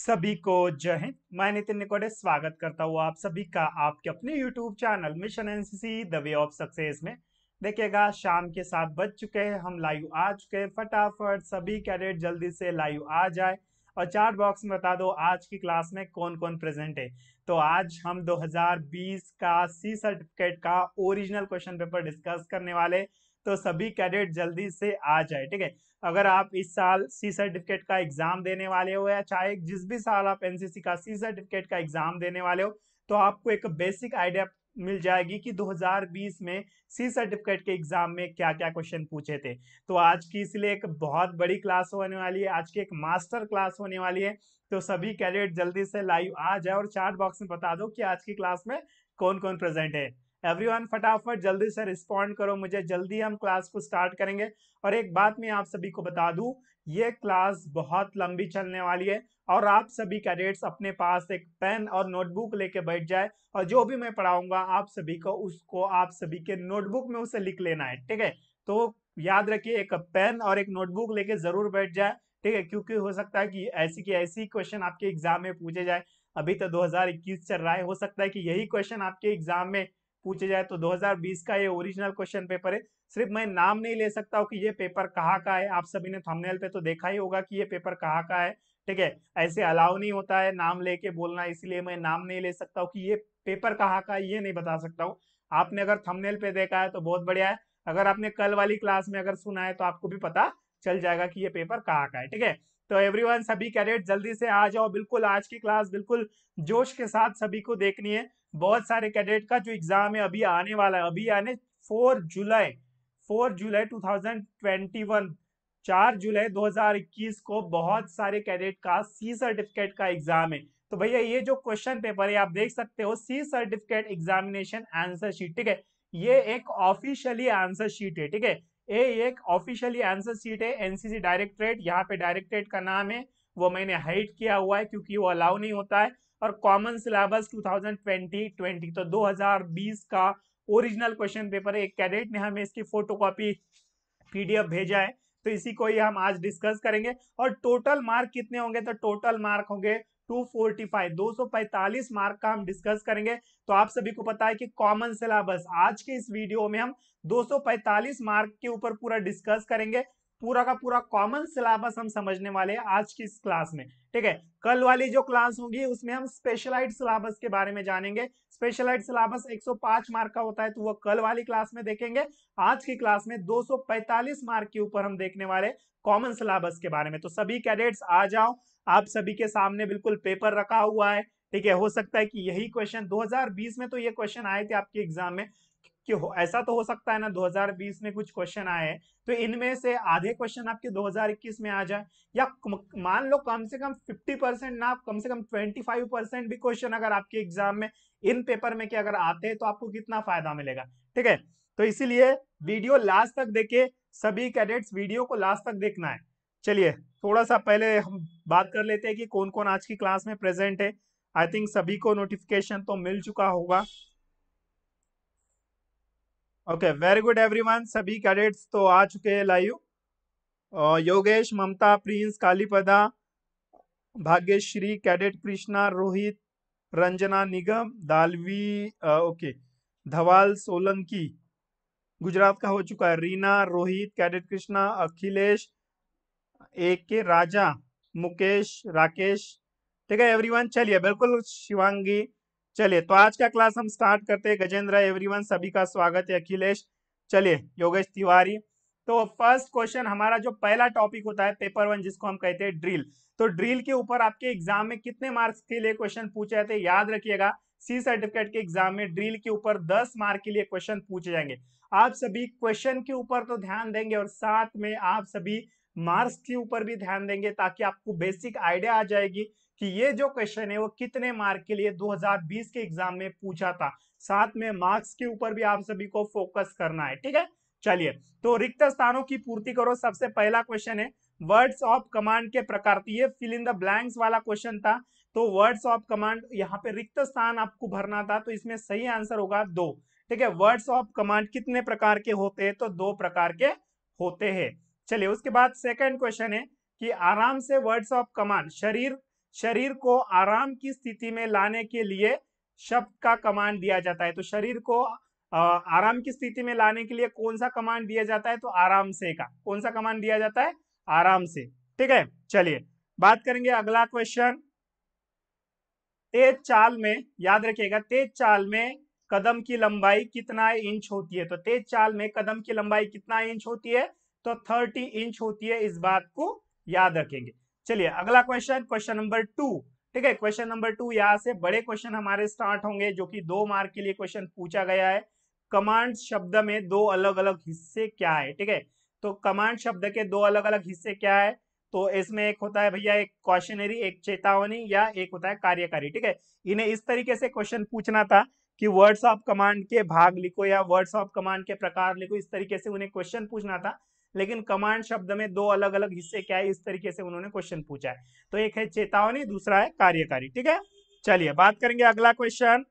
सभी को जय हिंद मैं नितिन निकोडे स्वागत करता हूँ आप सभी का आपके अपने YouTube channel mission NCC the way of success में देखिएगा शाम के सात बज चुके हैं हम लाइव आ चुके हैं फटाफट सभी कैडेट जल्दी से लाइव आ जाए और चार बॉक्स में बता दो आज की क्लास में कौन कौन प्रेजेंट है तो आज हम 2020 का सी सर्टिफिकेट का ओरिजिनल क्वेश्चन पेपर डिस्कस करने वाले तो सभी कैडेट जल्दी से आ जाए ठीक है अगर आप इस साल सी सर्टिफिकेट का एग्जाम देने वाले हो या चाहे जिस भी साल आप एनसीसी का सी सर्टिफिकेट का एग्जाम देने वाले हो तो आपको एक बेसिक आइडिया मिल जाएगी कि 2020 में सी सर्टिफिकेट के एग्जाम में क्या क्या क्वेश्चन पूछे थे तो आज की इसलिए एक बहुत बड़ी क्लास होने वाली है आज की एक मास्टर क्लास होने वाली है तो सभी कैडेट जल्दी से लाइव आ जाए और चार्ट बॉक्स में बता दो कि आज की क्लास में कौन कौन प्रेजेंट है एवरीवन फटाफट जल्दी से रिस्पॉन्ड करो मुझे जल्दी हम क्लास को स्टार्ट करेंगे और एक बात मैं आप सभी को बता दूं ये क्लास बहुत लंबी चलने वाली है और आप सभी कैडेट्स अपने पास एक पेन और नोटबुक लेके बैठ जाए और जो भी मैं पढ़ाऊंगा आप सभी को उसको आप सभी के नोटबुक में उसे लिख लेना है ठीक है तो याद रखिए एक पेन और एक नोटबुक लेके जरूर बैठ जाए ठीक है क्योंकि हो सकता है कि ऐसी की ऐसी क्वेश्चन आपके एग्जाम में पूछे जाए अभी तो 2021 चल रहा है हो सकता है कि यही क्वेश्चन आपके एग्जाम में पूछे जाए तो 2020 का ये ओरिजिनल क्वेश्चन पेपर है सिर्फ मैं नाम नहीं ले सकता हूँ कि ये पेपर कहाँ का है आप सभी ने थंबनेल पे तो देखा ही होगा कि ये पेपर कहाँ का है ठीक है ऐसे अलाउ नहीं होता है नाम लेके बोलना इसलिए मैं नाम नहीं ले सकता हूँ कि ये पेपर कहाँ का है ये नहीं बता सकता हूँ आपने अगर थमनेल पे देखा है तो बहुत बढ़िया है अगर आपने कल वाली क्लास में अगर सुना है तो आपको भी पता चल जाएगा कि ये पेपर कहाँ का है ठीक है तो एवरीवन सभी कैडेट जल्दी से आ जाओ बिल्कुल आज की क्लास बिल्कुल जोश के साथ सभी को देखनी है बहुत सारे कैडेट का जो एग्जाम है अभी आने वाला है अभी आने four July four July two thousand twenty one चार जुलाई दो हजार इक्कीस को बहुत सारे कैडेट का सी सर्टिफिकेट का एग्जाम है तो भैया ये जो क्वेश्चन पेपर है आप देख सकते हो C certificate examination answer sheet ठीक है ये एक ऑफिशियली आंसर शीट है ठीक है ये एक ऑफिशियली आंसर शीट है एनसीसी डायरेक्टरेट यहाँ पे डायरेक्टरेट का नाम है वो मैंने हाइड किया हुआ है क्योंकि वो अलाउ नहीं होता है और कॉमन सिलेबस 2020-20 तो 2020 का ओरिजिनल क्वेश्चन पेपर एक कैडेट ने हमें इसकी फोटोकॉपी पीडीएफ भेजा है तो इसी को ही हम आज डिस्कस करेंगे और टोटल मार्क कितने होंगे तो टोटल मार्क होंगे 245 245 मार्क का हम डिस्कस करेंगे तो आप सभी को पता है कि कॉमन सिलेबस आज के इस वीडियो में हम 245 मार्क के ऊपर पूरा डिस्कस करेंगे पूरा का पूरा कॉमन सिलेबस हम समझने वाले हैं आज की इस क्लास में ठीक है कल वाली जो क्लास होगी उसमें हम स्पेशलाइज सिलेबस के बारे में जानेंगे स्पेशलाइज सिलेबस 105 मार्क का होता है तो वो कल वाली क्लास में देखेंगे आज की क्लास में 245 मार्क के ऊपर हम देखने वाले कॉमन सिलेबस के बारे में तो सभी कैडेट्स आ जाओ आप सभी के सामने बिल्कुल पेपर रखा हुआ है ठीक है हो सकता है कि यही क्वेश्चन 2020 में तो ये क्वेश्चन आए थे आपके एग्जाम में कि हो, ऐसा तो हो सकता है ना 2020 में कुछ क्वेश्चन आए तो इनमें से आधे क्वेश्चन आपके 2021 में आ जाए या मान लो कम से कम 50 परसेंट ना कम से कम 25 परसेंट भी क्वेश्चन अगर आपके एग्जाम में इन पेपर में के अगर आते हैं तो आपको कितना फायदा मिलेगा ठीक है तो इसीलिए वीडियो लास्ट तक देखे सभी कैडेट्स वीडियो को लास्ट तक देखना है चलिए थोड़ा सा पहले हम बात कर लेते हैं कि कौन कौन आज की क्लास में प्रेजेंट है आई थिंक सभी को नोटिफिकेशन तो मिल चुका होगा ओके वेरी गुड एवरीवन सभी कैडेट्स तो आ चुके हैं live Yogesh Mamta Prince Kalipada Bhagyashree cadet Krishna Rohit Ranjana Nigam Dalvi okay Dhaval Solanki Gujarat का हो चुका है Reena Rohit cadet Krishna Akhilesh A K Raja Mukesh Rakesh ठीक है एवरीवन चलिए बिल्कुल शिवांगी चलिए तो आज का क्लास हम स्टार्ट करते हैं गजेंद्र एवरीवन सभी का स्वागत है अखिलेश चलिए योगेश तिवारी तो फर्स्ट क्वेश्चन हमारा जो पहला टॉपिक होता है पेपर वन जिसको हम कहते हैं ड्रिल तो ड्रिल के ऊपर आपके एग्जाम में कितने मार्क्स के लिए क्वेश्चन पूछे जाते हैं याद रखिएगा सी सर्टिफिकेट के एग्जाम में ड्रिल के ऊपर दस मार्क के लिए क्वेश्चन पूछे जाएंगे आप सभी क्वेश्चन के ऊपर तो ध्यान देंगे और साथ में आप सभी मार्क्स के ऊपर भी ध्यान देंगे ताकि आपको बेसिक आइडिया आ जाएगी कि ये जो क्वेश्चन है वो कितने मार्क के लिए 2020 के एग्जाम में पूछा था साथ में मार्क्स के ऊपर भी आप सभी को फोकस करना है ठीक है चलिए तो रिक्त स्थानों की पूर्ति करो सबसे पहला क्वेश्चन है वर्ड्स ऑफ कमांड के प्रकार ये फिल इन द ब्लैंक्स वाला क्वेश्चन था तो वर्ड्स ऑफ कमांड यहाँ पे रिक्त स्थान आपको भरना था तो इसमें सही आंसर होगा दो ठीक है वर्ड्स ऑफ कमांड कितने प्रकार के होते हैं तो दो प्रकार के होते हैं चलिए उसके बाद सेकंड क्वेश्चन है कि आराम से वर्ड्स ऑफ कमांड शरीर शरीर को आराम की स्थिति में लाने के लिए शब्द का कमांड दिया जाता है तो शरीर को आराम की स्थिति में लाने के लिए कौन सा कमांड दिया जाता है तो आराम से का कौन सा कमांड दिया जाता है आराम से ठीक है चलिए बात करेंगे अगला क्वेश्चन तेज चाल में याद रखिएगा तेज चाल में कदम की लंबाई कितना इंच होती है तो तेज चाल में कदम की लंबाई कितना इंच होती है तो थर्टी इंच होती है इस बात को याद रखेंगे चलिए अगला क्वेश्चन क्वेश्चन नंबर टू ठीक है क्वेश्चन नंबर टू यहाँ से बड़े क्वेश्चन हमारे स्टार्ट होंगे जो कि दो मार्क के लिए क्वेश्चन पूछा गया है कमांड शब्द में दो अलग अलग हिस्से क्या है ठीक है तो कमांड शब्द के दो अलग अलग हिस्से क्या है तो इसमें एक होता है भैया एक क्वेश्चनरी एक चेतावनी या एक होता है कार्यकारी ठीक है इन्हें इस तरीके से क्वेश्चन पूछना था कि वर्ड्स ऑफ कमांड के भाग लिखो या वर्ड्स ऑफ कमांड के प्रकार लिखो इस तरीके से उन्हें क्वेश्चन पूछना था लेकिन कमांड शब्द में दो अलग अलग हिस्से क्या है इस तरीके से उन्होंने क्वेश्चन पूछा है तो एक है चेतावनी दूसरा है कार्यकारी ठीक है चलिए बात करेंगे अगला क्वेश्चन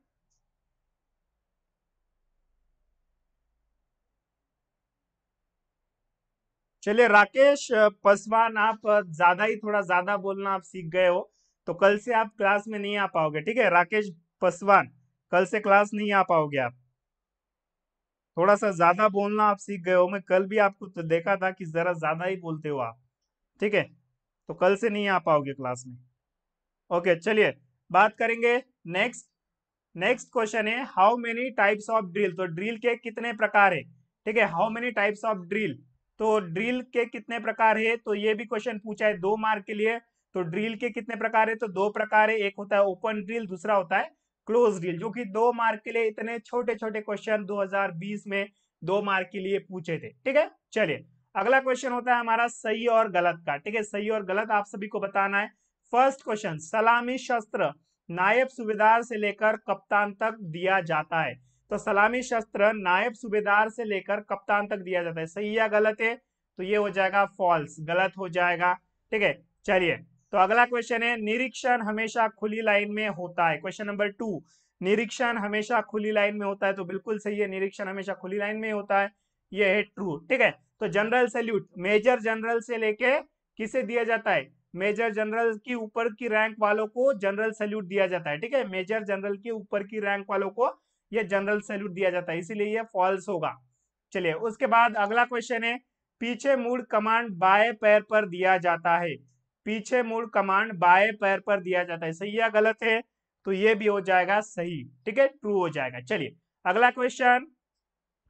चलिए राकेश पसवान आप ज्यादा ही थोड़ा ज्यादा बोलना आप सीख गए हो तो कल से आप क्लास में नहीं आ पाओगे ठीक है राकेश पसवान कल से क्लास नहीं आ पाओगे आप थोड़ा सा ज्यादा बोलना आप सीख गए हो मैं कल भी आपको तो देखा था कि जरा ज्यादा ही बोलते हो आप ठीक है तो कल से नहीं आ पाओगे क्लास में ओके चलिए बात करेंगे नेक्स्ट नेक्स्ट क्वेश्चन है how many types of drill तो ड्रिल के कितने प्रकार है ठीक है how many types of drill तो ड्रिल के कितने प्रकार है तो ये भी क्वेश्चन पूछा है दो मार्क के लिए तो ड्रिल के कितने प्रकार है तो दो प्रकार है एक होता है ओपन ड्रिल दूसरा होता है क्लोज डील जो कि दो मार्क के लिए इतने छोटे छोटे क्वेश्चन 2020 में दो मार्क के लिए पूछे थे ठीक है चलिए अगला क्वेश्चन होता है हमारा सही और गलत का ठीक है सही और गलत आप सभी को बताना है फर्स्ट क्वेश्चन सलामी शस्त्र नायब सूबेदार से लेकर कप्तान तक दिया जाता है तो सलामी शस्त्र नायब सूबेदार से लेकर कप्तान तक दिया जाता है सही या गलत है तो ये हो जाएगा फॉल्स गलत हो जाएगा ठीक है चलिए तो अगला क्वेश्चन है निरीक्षण हमेशा खुली लाइन में होता है क्वेश्चन नंबर टू निरीक्षण हमेशा खुली लाइन में होता है तो बिल्कुल सही है निरीक्षण हमेशा खुली लाइन में होता है ये है ट्रू ठीक है तो जनरल सैल्यूट मेजर जनरल से लेके किसे दिया जाता है मेजर जनरल की ऊपर की रैंक वालों को जनरल सैल्यूट दिया जाता है ठीक है मेजर जनरल के ऊपर की रैंक वालों को यह जनरल सैल्यूट दिया जाता है इसीलिए यह फॉल्स होगा चलिए उसके बाद अगला क्वेश्चन है पीछे मूड कमांड बाएं पैर पर दिया जाता है पीछे मूल कमांड बाएं पैर पर दिया जाता है सही या गलत है तो ये भी हो जाएगा सही ठीक है ट्रू हो जाएगा चलिए अगला क्वेश्चन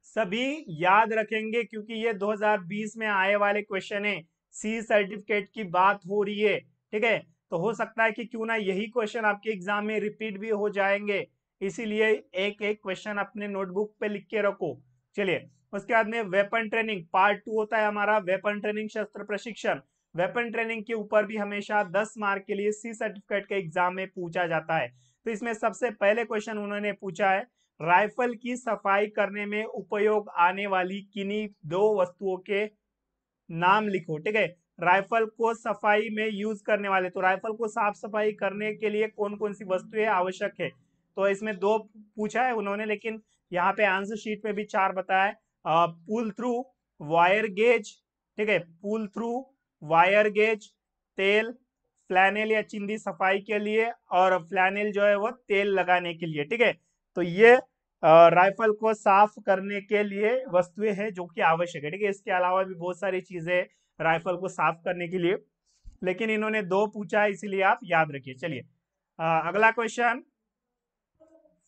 सभी याद रखेंगे क्योंकि ये 2020 में आए वाले क्वेश्चन है सी सर्टिफिकेट की बात हो रही है ठीक है तो हो सकता है कि क्यों ना यही क्वेश्चन आपके एग्जाम में रिपीट भी हो जाएंगे इसीलिए एक एक क्वेश्चन अपने नोटबुक पे लिख के रखो चलिए उसके बाद में वेपन ट्रेनिंग पार्ट टू होता है हमारा वेपन ट्रेनिंग शस्त्र प्रशिक्षण वेपन ट्रेनिंग के ऊपर भी हमेशा 10 मार्क के लिए सी सर्टिफिकेट के एग्जाम में पूछा जाता है तो इसमें सबसे पहले क्वेश्चन उन्होंने पूछा है राइफल की सफाई करने में उपयोग आने वाली किन्हीं दो वस्तुओं के नाम लिखो ठीक है राइफल को सफाई में यूज करने वाले तो राइफल को साफ सफाई करने के लिए कौन कौन सी वस्तुएं आवश्यक है तो इसमें दो पूछा है उन्होंने लेकिन यहाँ पे आंसर शीट में भी चार बताया पुल थ्रू वायर गेज ठीक है पुल थ्रू वायर गेज तेल फ्लैनेल या चिंदी सफाई के लिए और फ्लैनेल जो है वो तेल लगाने के लिए ठीक है तो ये राइफल को साफ करने के लिए वस्तुएं हैं जो कि आवश्यक है ठीक है इसके अलावा भी बहुत सारी चीजें राइफल को साफ करने के लिए लेकिन इन्होंने दो पूछा है इसीलिए आप याद रखिए चलिए अगला question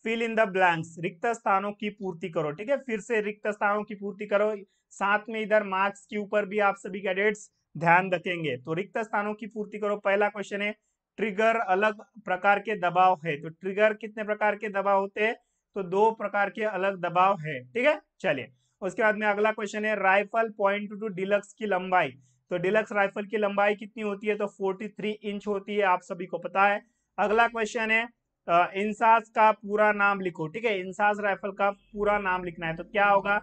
fill in the blanks रिक्त स्थानों की पूर्ति करो ठीक है फिर से रिक्त स्थानों की पूर्ति करो साथ में इधर मार्क्स के ऊपर भी आप सभी कैडेट्स ध्यान रखेंगे तो रिक्त स्थानों की पूर्ति करो पहला क्वेश्चन है ट्रिगर अलग प्रकार के दबाव है तो ट्रिगर कितने प्रकार के दबाव होते हैं तो दो प्रकार के अलग दबाव है ठीक है चलिए उसके बाद में अगला क्वेश्चन है राइफल पॉइंट टू डिलक्स की लंबाई तो डिलक्स राइफल की लंबाई कितनी होती है तो 43 इंच होती है आप सभी को पता है अगला क्वेश्चन है इंसास का पूरा नाम लिखो ठीक है इंसास राइफल का पूरा नाम लिखना है तो क्या होगा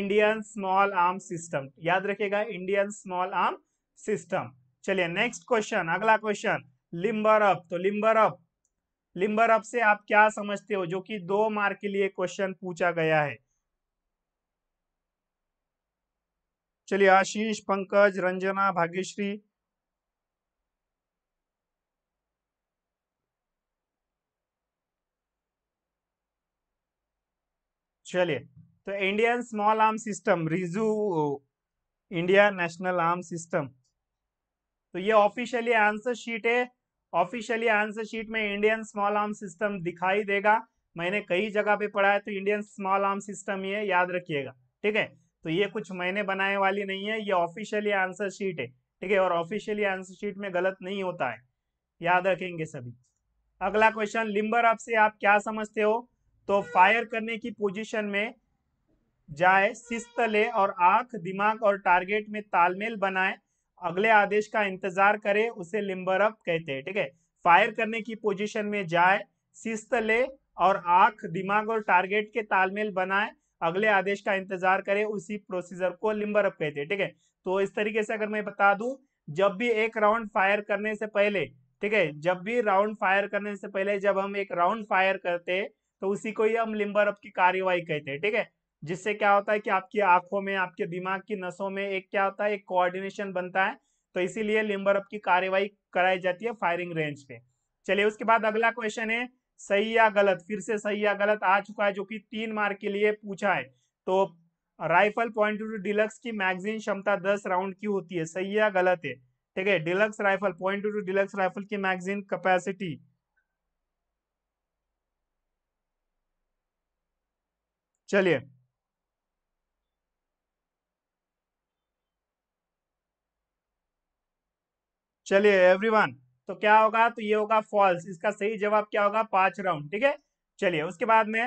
इंडियन स्मॉल आर्म सिस्टम याद रखेगा इंडियन स्मॉल आर्म सिस्टम चलिए नेक्स्ट क्वेश्चन अगला क्वेश्चन लिम्बर अप तो लिम्बर अप लिम्बर अप से आप क्या समझते हो जो कि दो मार्क के लिए क्वेश्चन पूछा गया है चलिए आशीष पंकज रंजना भाग्यश्री चलिए तो इंडियन स्मॉल आर्म सिस्टम रिजू इंडिया नेशनल आर्म सिस्टम तो ये ऑफिशियली आंसर शीट है ऑफिशियली आंसर शीट में इंडियन स्मॉल आर्म सिस्टम दिखाई देगा मैंने कई जगह पे पढ़ा है तो इंडियन स्मॉल आर्म सिस्टम ये याद रखिएगा ठीक है तो ये कुछ मैंने बनाने वाली नहीं है ये ऑफिशियली आंसर शीट है ठीक है और ऑफिशियली आंसर शीट में गलत नहीं होता है याद रखेंगे सभी अगला क्वेश्चन लिम्बर अप से आप क्या समझते हो तो फायर करने की पोजिशन में जाए शिस्त ले और आंख दिमाग और टारगेट में तालमेल बनाए अगले आदेश का इंतजार करे उसे लिम्बर अप कहते हैं ठीक है फायर करने की पोजीशन में जाए शिस्त ले और आंख दिमाग और टारगेट के तालमेल बनाए अगले आदेश का इंतजार करे उसी प्रोसीजर को लिम्बर अप कहते हैं ठीक है तो इस तरीके से अगर मैं बता दू जब भी एक राउंड फायर करने से पहले ठीक है जब भी राउंड फायर करने से पहले जब हम एक राउंड फायर करते हैं तो उसी को ही हम लिम्बर अप की कार्यवाही कहते हैं ठीक है जिससे क्या होता है कि आपकी आंखों में आपके दिमाग की नसों में एक क्या होता है एक कोऑर्डिनेशन बनता है तो इसीलिए लिम्बर अप की कार्यवाही कराई जाती है फायरिंग रेंज पे चलिए उसके बाद अगला क्वेश्चन है सही या गलत फिर से सही या गलत आ चुका है जो कि तीन मार्क के लिए पूछा है तो राइफल पॉइंट डिलक्स की मैगजीन क्षमता दस राउंड की होती है सही या गलत है ठीक है deluxe rifle point two deluxe rifle की मैगजीन कैपेसिटी चलिए चलिए एवरीवन तो क्या होगा तो ये होगा फॉल्स इसका सही जवाब क्या होगा पांच राउंड ठीक है चलिए उसके बाद में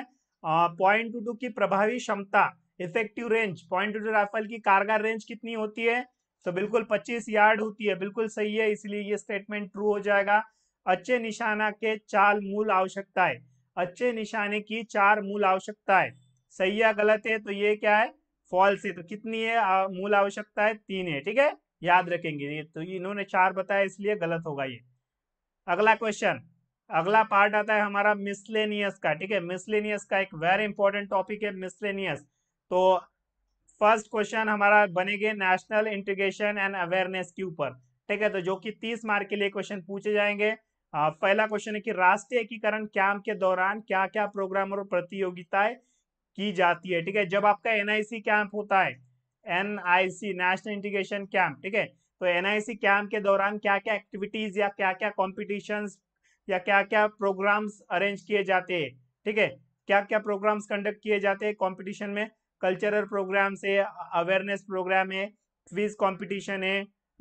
पॉइंट टू टू की प्रभावी क्षमता effective range point two two rifle की कारगर रेंज कितनी होती है तो बिल्कुल 25 यार्ड होती है बिल्कुल सही है इसलिए ये स्टेटमेंट ट्रू हो जाएगा अच्छे निशाना के चार मूल आवश्यकता है अच्छे निशाने की चार मूल आवश्यकता है सही या गलत है तो ये क्या है फॉल्स है तो कितनी है मूल आवश्यकता है तीन है ठीक है याद रखेंगे ये तो इन्होंने चार बताया इसलिए गलत होगा ये अगला क्वेश्चन अगला पार्ट आता है हमारा मिसलेनियस का ठीक है मिसलेनियस का एक वेरी इंपॉर्टेंट टॉपिक है मिसलेनियस तो फर्स्ट क्वेश्चन हमारा बनेगा नेशनल इंटीग्रेशन एंड अवेयरनेस के ऊपर ठीक है तो जो कि तीस मार्क के लिए क्वेश्चन पूछे जाएंगे आ, पहला क्वेश्चन है कि राष्ट्रीय एकीकरण कैंप के दौरान क्या क्या प्रोग्राम और प्रतियोगिताएं की जाती है ठीक है जब आपका एनआईसी कैंप होता है एन नेशनल इंटीग्रेशन कैंप ठीक है तो एनआईसी कैंप के दौरान क्या क्या एक्टिविटीज या क्या क्या कॉम्पिटिशन या क्या क्या प्रोग्राम्स अरेंज किए जाते हैं ठीक है क्या क्या प्रोग्राम्स कंडक्ट किए जाते हैं कॉम्पिटिशन में कल्चरल प्रोग्राम्स है अवेयरनेस प्रोग्राम है क्विज कॉम्पिटिशन है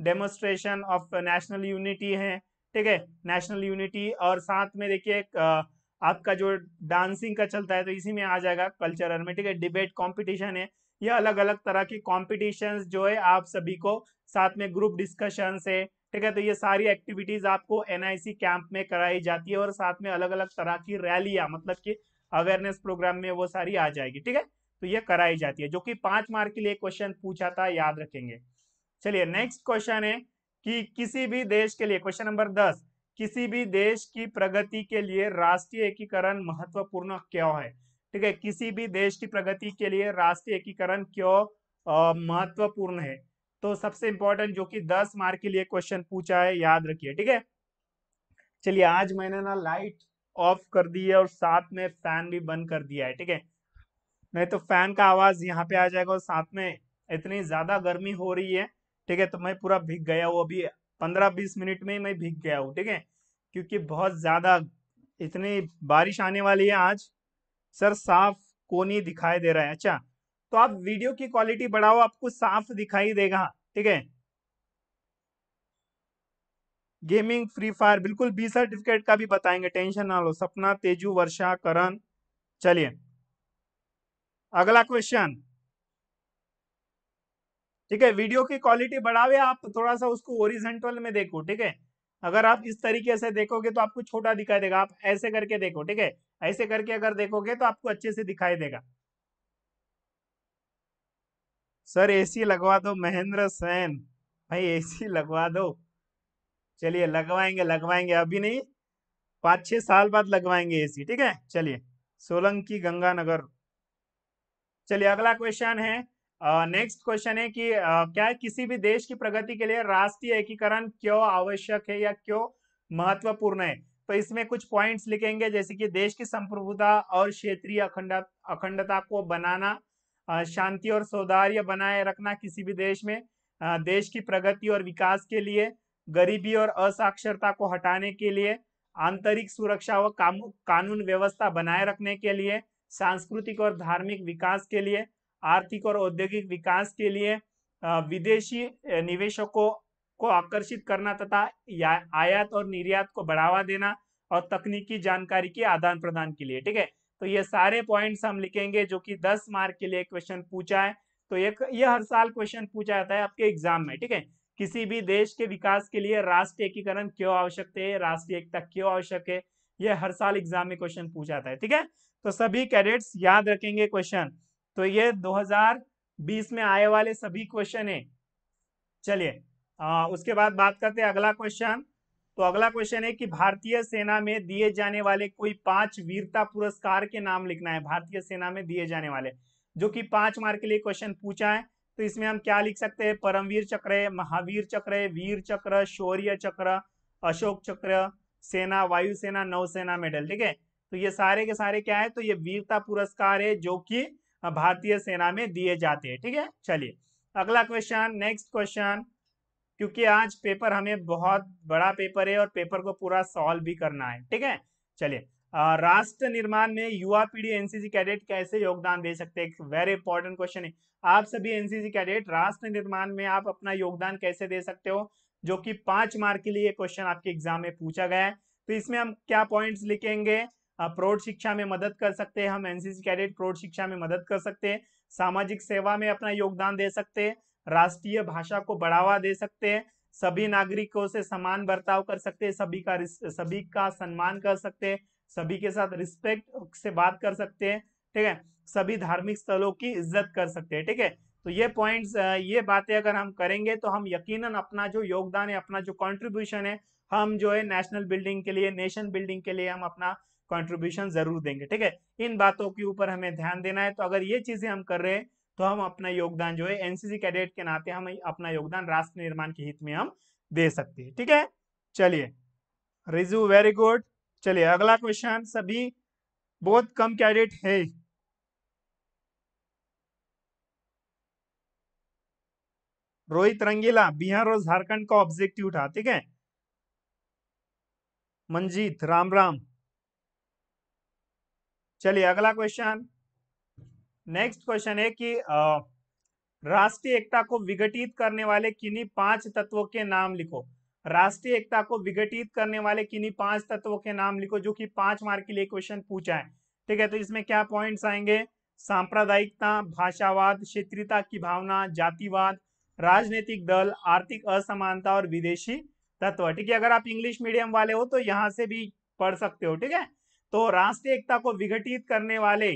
डेमोस्ट्रेशन ऑफ नेशनल यूनिटी है ठीक है नेशनल यूनिटी और साथ में देखिए आपका जो डांसिंग का चलता है तो इसी में आ जाएगा कल्चरल में ठीक है डिबेट कॉम्पिटिशन है ये अलग अलग तरह की कॉम्पिटिशन जो है आप सभी को साथ में ग्रुप डिस्कशन है ठीक है तो ये सारी एक्टिविटीज आपको एनआईसी कैंप में कराई जाती है और साथ में अलग अलग तरह की रैलियां मतलब कि अवेयरनेस प्रोग्राम में वो सारी आ जाएगी ठीक है तो ये कराई जाती है जो कि पांच मार्क के लिए क्वेश्चन पूछा था याद रखेंगे चलिए नेक्स्ट क्वेश्चन है कि किसी भी देश के लिए क्वेश्चन नंबर दस किसी भी देश की प्रगति के लिए राष्ट्रीय एकीकरण महत्वपूर्ण क्यों है ठीक है किसी भी देश की प्रगति के लिए राष्ट्रीय एकीकरण क्यों महत्वपूर्ण है तो सबसे इंपॉर्टेंट जो कि दस मार्क के लिए क्वेश्चन पूछा है याद रखिए ठीक है चलिए आज मैंने ना लाइट ऑफ कर दी है और साथ में फैन भी बंद कर दिया है ठीक है नहीं तो फैन का आवाज यहाँ पे आ जाएगा और साथ में इतनी ज्यादा गर्मी हो रही है ठीक है तो मैं पूरा भीग गया हूँ अभी पंद्रह बीस मिनट में ही मैं भीग गया हूँ ठीक है क्योंकि बहुत ज्यादा इतनी बारिश आने वाली है आज सर साफ कोनी दिखाई दे रहा है अच्छा तो आप वीडियो की क्वालिटी बढ़ाओ आपको साफ दिखाई देगा ठीक है गेमिंग फ्री फायर बिल्कुल बी सर्टिफिकेट का भी बताएंगे टेंशन ना लो सपना तेजू वर्षा करण चलिए अगला क्वेश्चन ठीक है वीडियो की क्वालिटी बढ़ावे आप थोड़ा सा उसको ओरिजेंटल में देखो ठीक है अगर आप इस तरीके से देखोगे तो आपको छोटा दिखाई देगा आप ऐसे करके देखो ठीक है ऐसे करके अगर देखोगे तो आपको अच्छे से दिखाई देगा सर एसी लगवा दो महेंद्र सैन भाई एसी लगवा दो चलिए लगवाएंगे लगवाएंगे अभी नहीं पांच छह साल बाद लगवाएंगे एसी ठीक है चलिए सोलंकी गंगानगर चलिए अगला क्वेश्चन है नेक्स्ट क्वेश्चन है कि uh, क्या किसी भी देश की प्रगति के लिए राष्ट्रीय एकीकरण क्यों आवश्यक है या क्यों महत्वपूर्ण है तो इसमें कुछ पॉइंट्स लिखेंगे जैसे कि देश की संप्रभुता और क्षेत्रीय अखंड अखंडता को बनाना शांति और सौदार्य बनाए रखना किसी भी देश में देश की प्रगति और विकास के लिए गरीबी और असाक्षरता को हटाने के लिए आंतरिक सुरक्षा व कानून व्यवस्था बनाए रखने के लिए सांस्कृतिक और धार्मिक विकास के लिए आर्थिक और औद्योगिक विकास के लिए विदेशी निवेशकों को आकर्षित करना तथा आयात और निर्यात को बढ़ावा देना और तकनीकी जानकारी के आदान प्रदान के लिए ठीक है तो ये सारे पॉइंट्स हम लिखेंगे जो कि दस मार्क के लिए क्वेश्चन पूछा है तो एक ये हर साल क्वेश्चन पूछा जाता है आपके एग्जाम में ठीक है किसी भी देश के विकास के लिए राष्ट्रीय एकीकरण क्यों आवश्यक है राष्ट्रीय एकता क्यों आवश्यक है यह हर साल एग्जाम में क्वेश्चन पूछा जाता है ठीक है तो सभी कैडेट्स याद रखेंगे क्वेश्चन तो ये 2020 में आए वाले सभी क्वेश्चन है चलिए आ, उसके बाद बात करते हैं अगला क्वेश्चन तो अगला क्वेश्चन है कि भारतीय सेना में दिए जाने वाले कोई पांच वीरता पुरस्कार के नाम लिखना है भारतीय सेना में दिए जाने वाले जो कि पांच मार्क के लिए क्वेश्चन पूछा है तो इसमें हम क्या लिख सकते हैं परमवीर चक्र महावीर चक्र वीर चक्र शौर्य चक्र अशोक चक्र सेना वायुसेना नौसेना मेडल ठीक है तो ये सारे के सारे क्या है तो ये वीरता पुरस्कार है जो कि भारतीय सेना में दिए जाते हैं ठीक है चलिए अगला क्वेश्चन नेक्स्ट क्वेश्चन क्योंकि आज पेपर हमें बहुत बड़ा पेपर है और पेपर को पूरा सॉल्व भी करना है ठीक है चलिए राष्ट्र निर्माण में युवा पीढ़ी एनसीसी कैडेट कैसे योगदान दे सकते हैं एक वेरी इंपॉर्टेंट क्वेश्चन है आप सभी एनसीसी कैडेट राष्ट्र निर्माण में आप अपना योगदान कैसे दे सकते हो जो कि पांच मार्क के लिए क्वेश्चन आपके एग्जाम में पूछा गया है तो इसमें हम क्या पॉइंट्स लिखेंगे प्रौढ़ शिक्षा में मदद कर सकते हैं हम एनसीसी कैडेट प्रौढ़ शिक्षा में मदद कर सकते हैं सामाजिक सेवा में अपना योगदान दे सकते हैं राष्ट्रीय भाषा को बढ़ावा दे सकते हैं सभी नागरिकों से समान बर्ताव कर सकते हैं सभी का सभी का सम्मान कर सकते हैं सभी के साथ रिस्पेक्ट से बात कर सकते हैं ठीक है सभी धार्मिक स्थलों की इज्जत कर सकते हैं ठीक है तो ये पॉइंट्स ये बातें अगर हम करेंगे तो हम यकीनन अपना जो योगदान है अपना जो कंट्रीब्यूशन है हम जो है नेशनल बिल्डिंग के लिए नेशन बिल्डिंग के लिए हम अपना कंट्रीब्यूशन जरूर देंगे ठीक है इन बातों के ऊपर हमें ध्यान देना है तो अगर ये चीजें हम कर रहे हैं तो हम अपना योगदान जो है एनसीसी कैडेट के नाते हम अपना योगदान राष्ट्र निर्माण के हित में हम दे सकते हैं ठीक है चलिए रिजू वेरी गुड चलिए अगला क्वेश्चन सभी बहुत कम कैडेट है रोहित रंगीला बिहार और झारखंड का ऑब्जेक्टिव था ठीक है मंजीत राम राम चलिए अगला क्वेश्चन नेक्स्ट क्वेश्चन है कि राष्ट्रीय एकता को विघटित करने वाले किन्हीं पांच तत्वों के नाम लिखो राष्ट्रीय एकता को विघटित करने वाले किन्हीं पांच तत्वों के नाम लिखो जो कि पांच मार्क के लिए क्वेश्चन पूछा है ठीक है तो इसमें क्या पॉइंट्स आएंगे सांप्रदायिकता भाषावाद क्षेत्रीयता की भावना जातिवाद राजनीतिक दल आर्थिक असमानता और विदेशी तत्व ठीक है अगर आप इंग्लिश मीडियम वाले हो तो यहाँ से भी पढ़ सकते हो ठीक है तो राष्ट्रीय एकता को विघटित करने वाले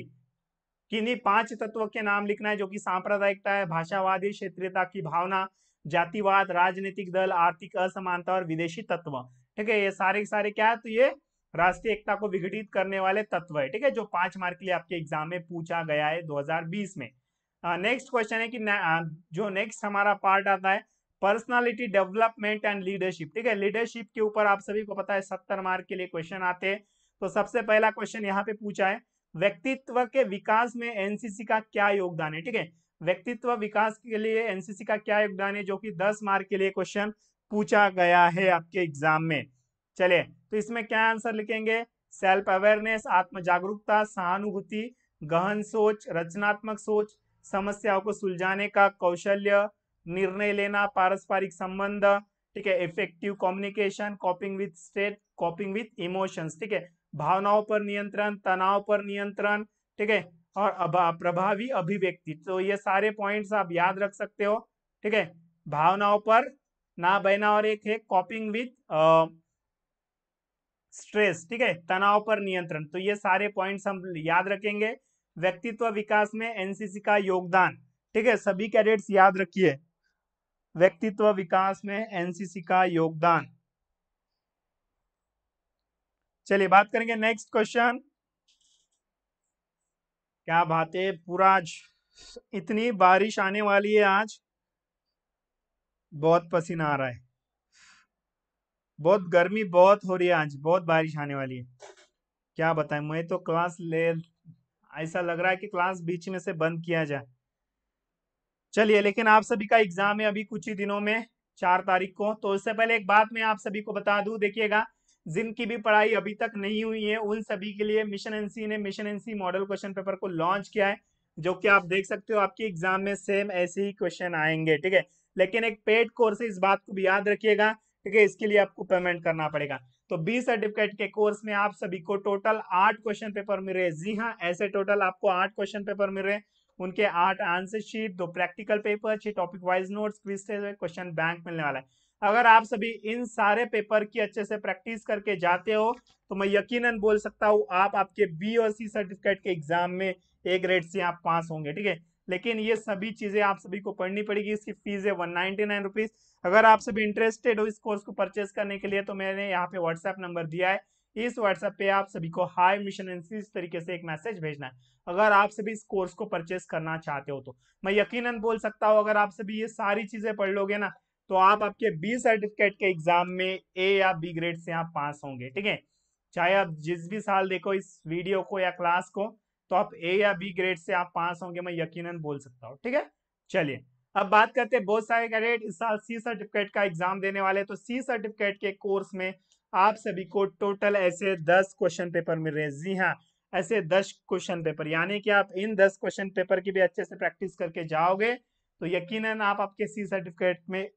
किन्हीं पांच तत्व के नाम लिखना है जो कि सांप्रदायिकता है भाषावादी क्षेत्रीयता की भावना जातिवाद राजनीतिक दल आर्थिक असमानता और विदेशी तत्व ठीक है ये सारे सारे क्या है तो ये राष्ट्रीय एकता को विघटित करने वाले तत्व है ठीक है जो पांच मार्क के लिए आपके एग्जाम में पूछा गया है 2020 में नेक्स्ट क्वेश्चन है कि जो नेक्स्ट हमारा पार्ट आता है पर्सनालिटी डेवलपमेंट एंड लीडरशिप ठीक है लीडरशिप के ऊपर आप सभी को पता है सत्तर मार्क के लिए क्वेश्चन आते हैं तो सबसे पहला क्वेश्चन यहाँ पे पूछा है व्यक्तित्व के विकास में एनसीसी का क्या योगदान है ठीक है व्यक्तित्व विकास के लिए एनसीसी का क्या योगदान है जो कि दस मार्क के लिए क्वेश्चन पूछा गया है आपके एग्जाम में चले तो इसमें क्या आंसर लिखेंगे सेल्फ अवेयरनेस आत्म जागरूकता सहानुभूति गहन सोच रचनात्मक सोच समस्याओं को सुलझाने का कौशल्य निर्णय लेना पारस्परिक संबंध ठीक है effective communication coping with state coping with emotions ठीक है भावनाओं पर नियंत्रण तनाव पर नियंत्रण ठीक है और प्रभावी अभिव्यक्ति तो ये सारे पॉइंट्स आप याद रख सकते हो ठीक है भावनाओं पर ना बहना और एक है कॉपिंग विथ स्ट्रेस ठीक है तनाव पर नियंत्रण तो ये सारे पॉइंट्स हम याद रखेंगे व्यक्तित्व विकास में एनसीसी का योगदान ठीक है सभी कैडेट्स याद रखिए व्यक्तित्व विकास में एनसीसी का योगदान चलिए बात करेंगे नेक्स्ट क्वेश्चन क्या बात है पूरा आज इतनी बारिश आने वाली है आज बहुत पसीना आ रहा है बहुत गर्मी बहुत हो रही है आज बहुत बारिश आने वाली है क्या बताएं मैं तो क्लास ले ऐसा लग रहा है कि क्लास बीच में से बंद किया जाए चलिए लेकिन आप सभी का एग्जाम है अभी कुछ ही दिनों में चार तारीख को तो उससे पहले एक बात मैं आप सभी को बता दूं देखिएगा जिनकी भी पढ़ाई अभी तक नहीं हुई है उन सभी के लिए मिशन एनसी ने mission NC model question paper को लॉन्च किया है जो कि आप देख सकते हो आपके एग्जाम में सेम ऐसे ही क्वेश्चन आएंगे ठीक है लेकिन एक पेड कोर्स है इस बात को भी याद रखिएगा ठीक है इसके लिए आपको पेमेंट करना पड़ेगा तो बी सर्टिफिकेट के कोर्स में आप सभी को टोटल आठ क्वेश्चन पेपर मिल रहे जी हाँ ऐसे टोटल आपको आठ क्वेश्चन पेपर मिल रहे हैं उनके आठ आंसर शीट दो प्रैक्टिकल पेपर छह topic wise notes question bank मिलने वाला है अगर आप सभी इन सारे पेपर की अच्छे से प्रैक्टिस करके जाते हो तो मैं यकीनन बोल सकता हूँ आप आपके बी और सी सर्टिफिकेट के एग्जाम में ए ग्रेड से आप पास होंगे ठीक है लेकिन ये सभी चीजें आप सभी को पढ़नी पड़ेगी इसकी फीस है वन नाइनटी अगर आप सभी इंटरेस्टेड हो इस कोर्स को परचेज करने के लिए तो मैंने यहाँ पे व्हाट्सएप नंबर दिया है इस व्हाट्सएप पे आप सभी को हाई मिशन एनसी इस तरीके से एक मैसेज भेजना है अगर आप सभी इस कोर्स को परचेज करना चाहते हो तो मैं यकीनन बोल सकता हूँ अगर आप सभी ये सारी चीजें पढ़ लोगे ना तो आप आपके बी सर्टिफिकेट के एग्जाम में ए या बी ग्रेड से आप पास होंगे ठीक है चाहे आप जिस भी साल देखो इस वीडियो को या क्लास को तो आप ए या बी ग्रेड से आप पास होंगे मैं यकीनन बोल सकता हूँ ठीक है चलिए अब बात करते हैं बहुत सारे कैंडिडेट इस साल सी सर्टिफिकेट का एग्जाम देने वाले तो सी सर्टिफिकेट के कोर्स में आप सभी को टोटल ऐसे दस क्वेश्चन पेपर मिल रहे हैं जी हाँ ऐसे दस क्वेश्चन पेपर यानी कि आप इन दस क्वेश्चन पेपर की भी अच्छे से प्रैक्टिस करके जाओगे तो यकीनन आप आपके सी सर्टिफिकेट में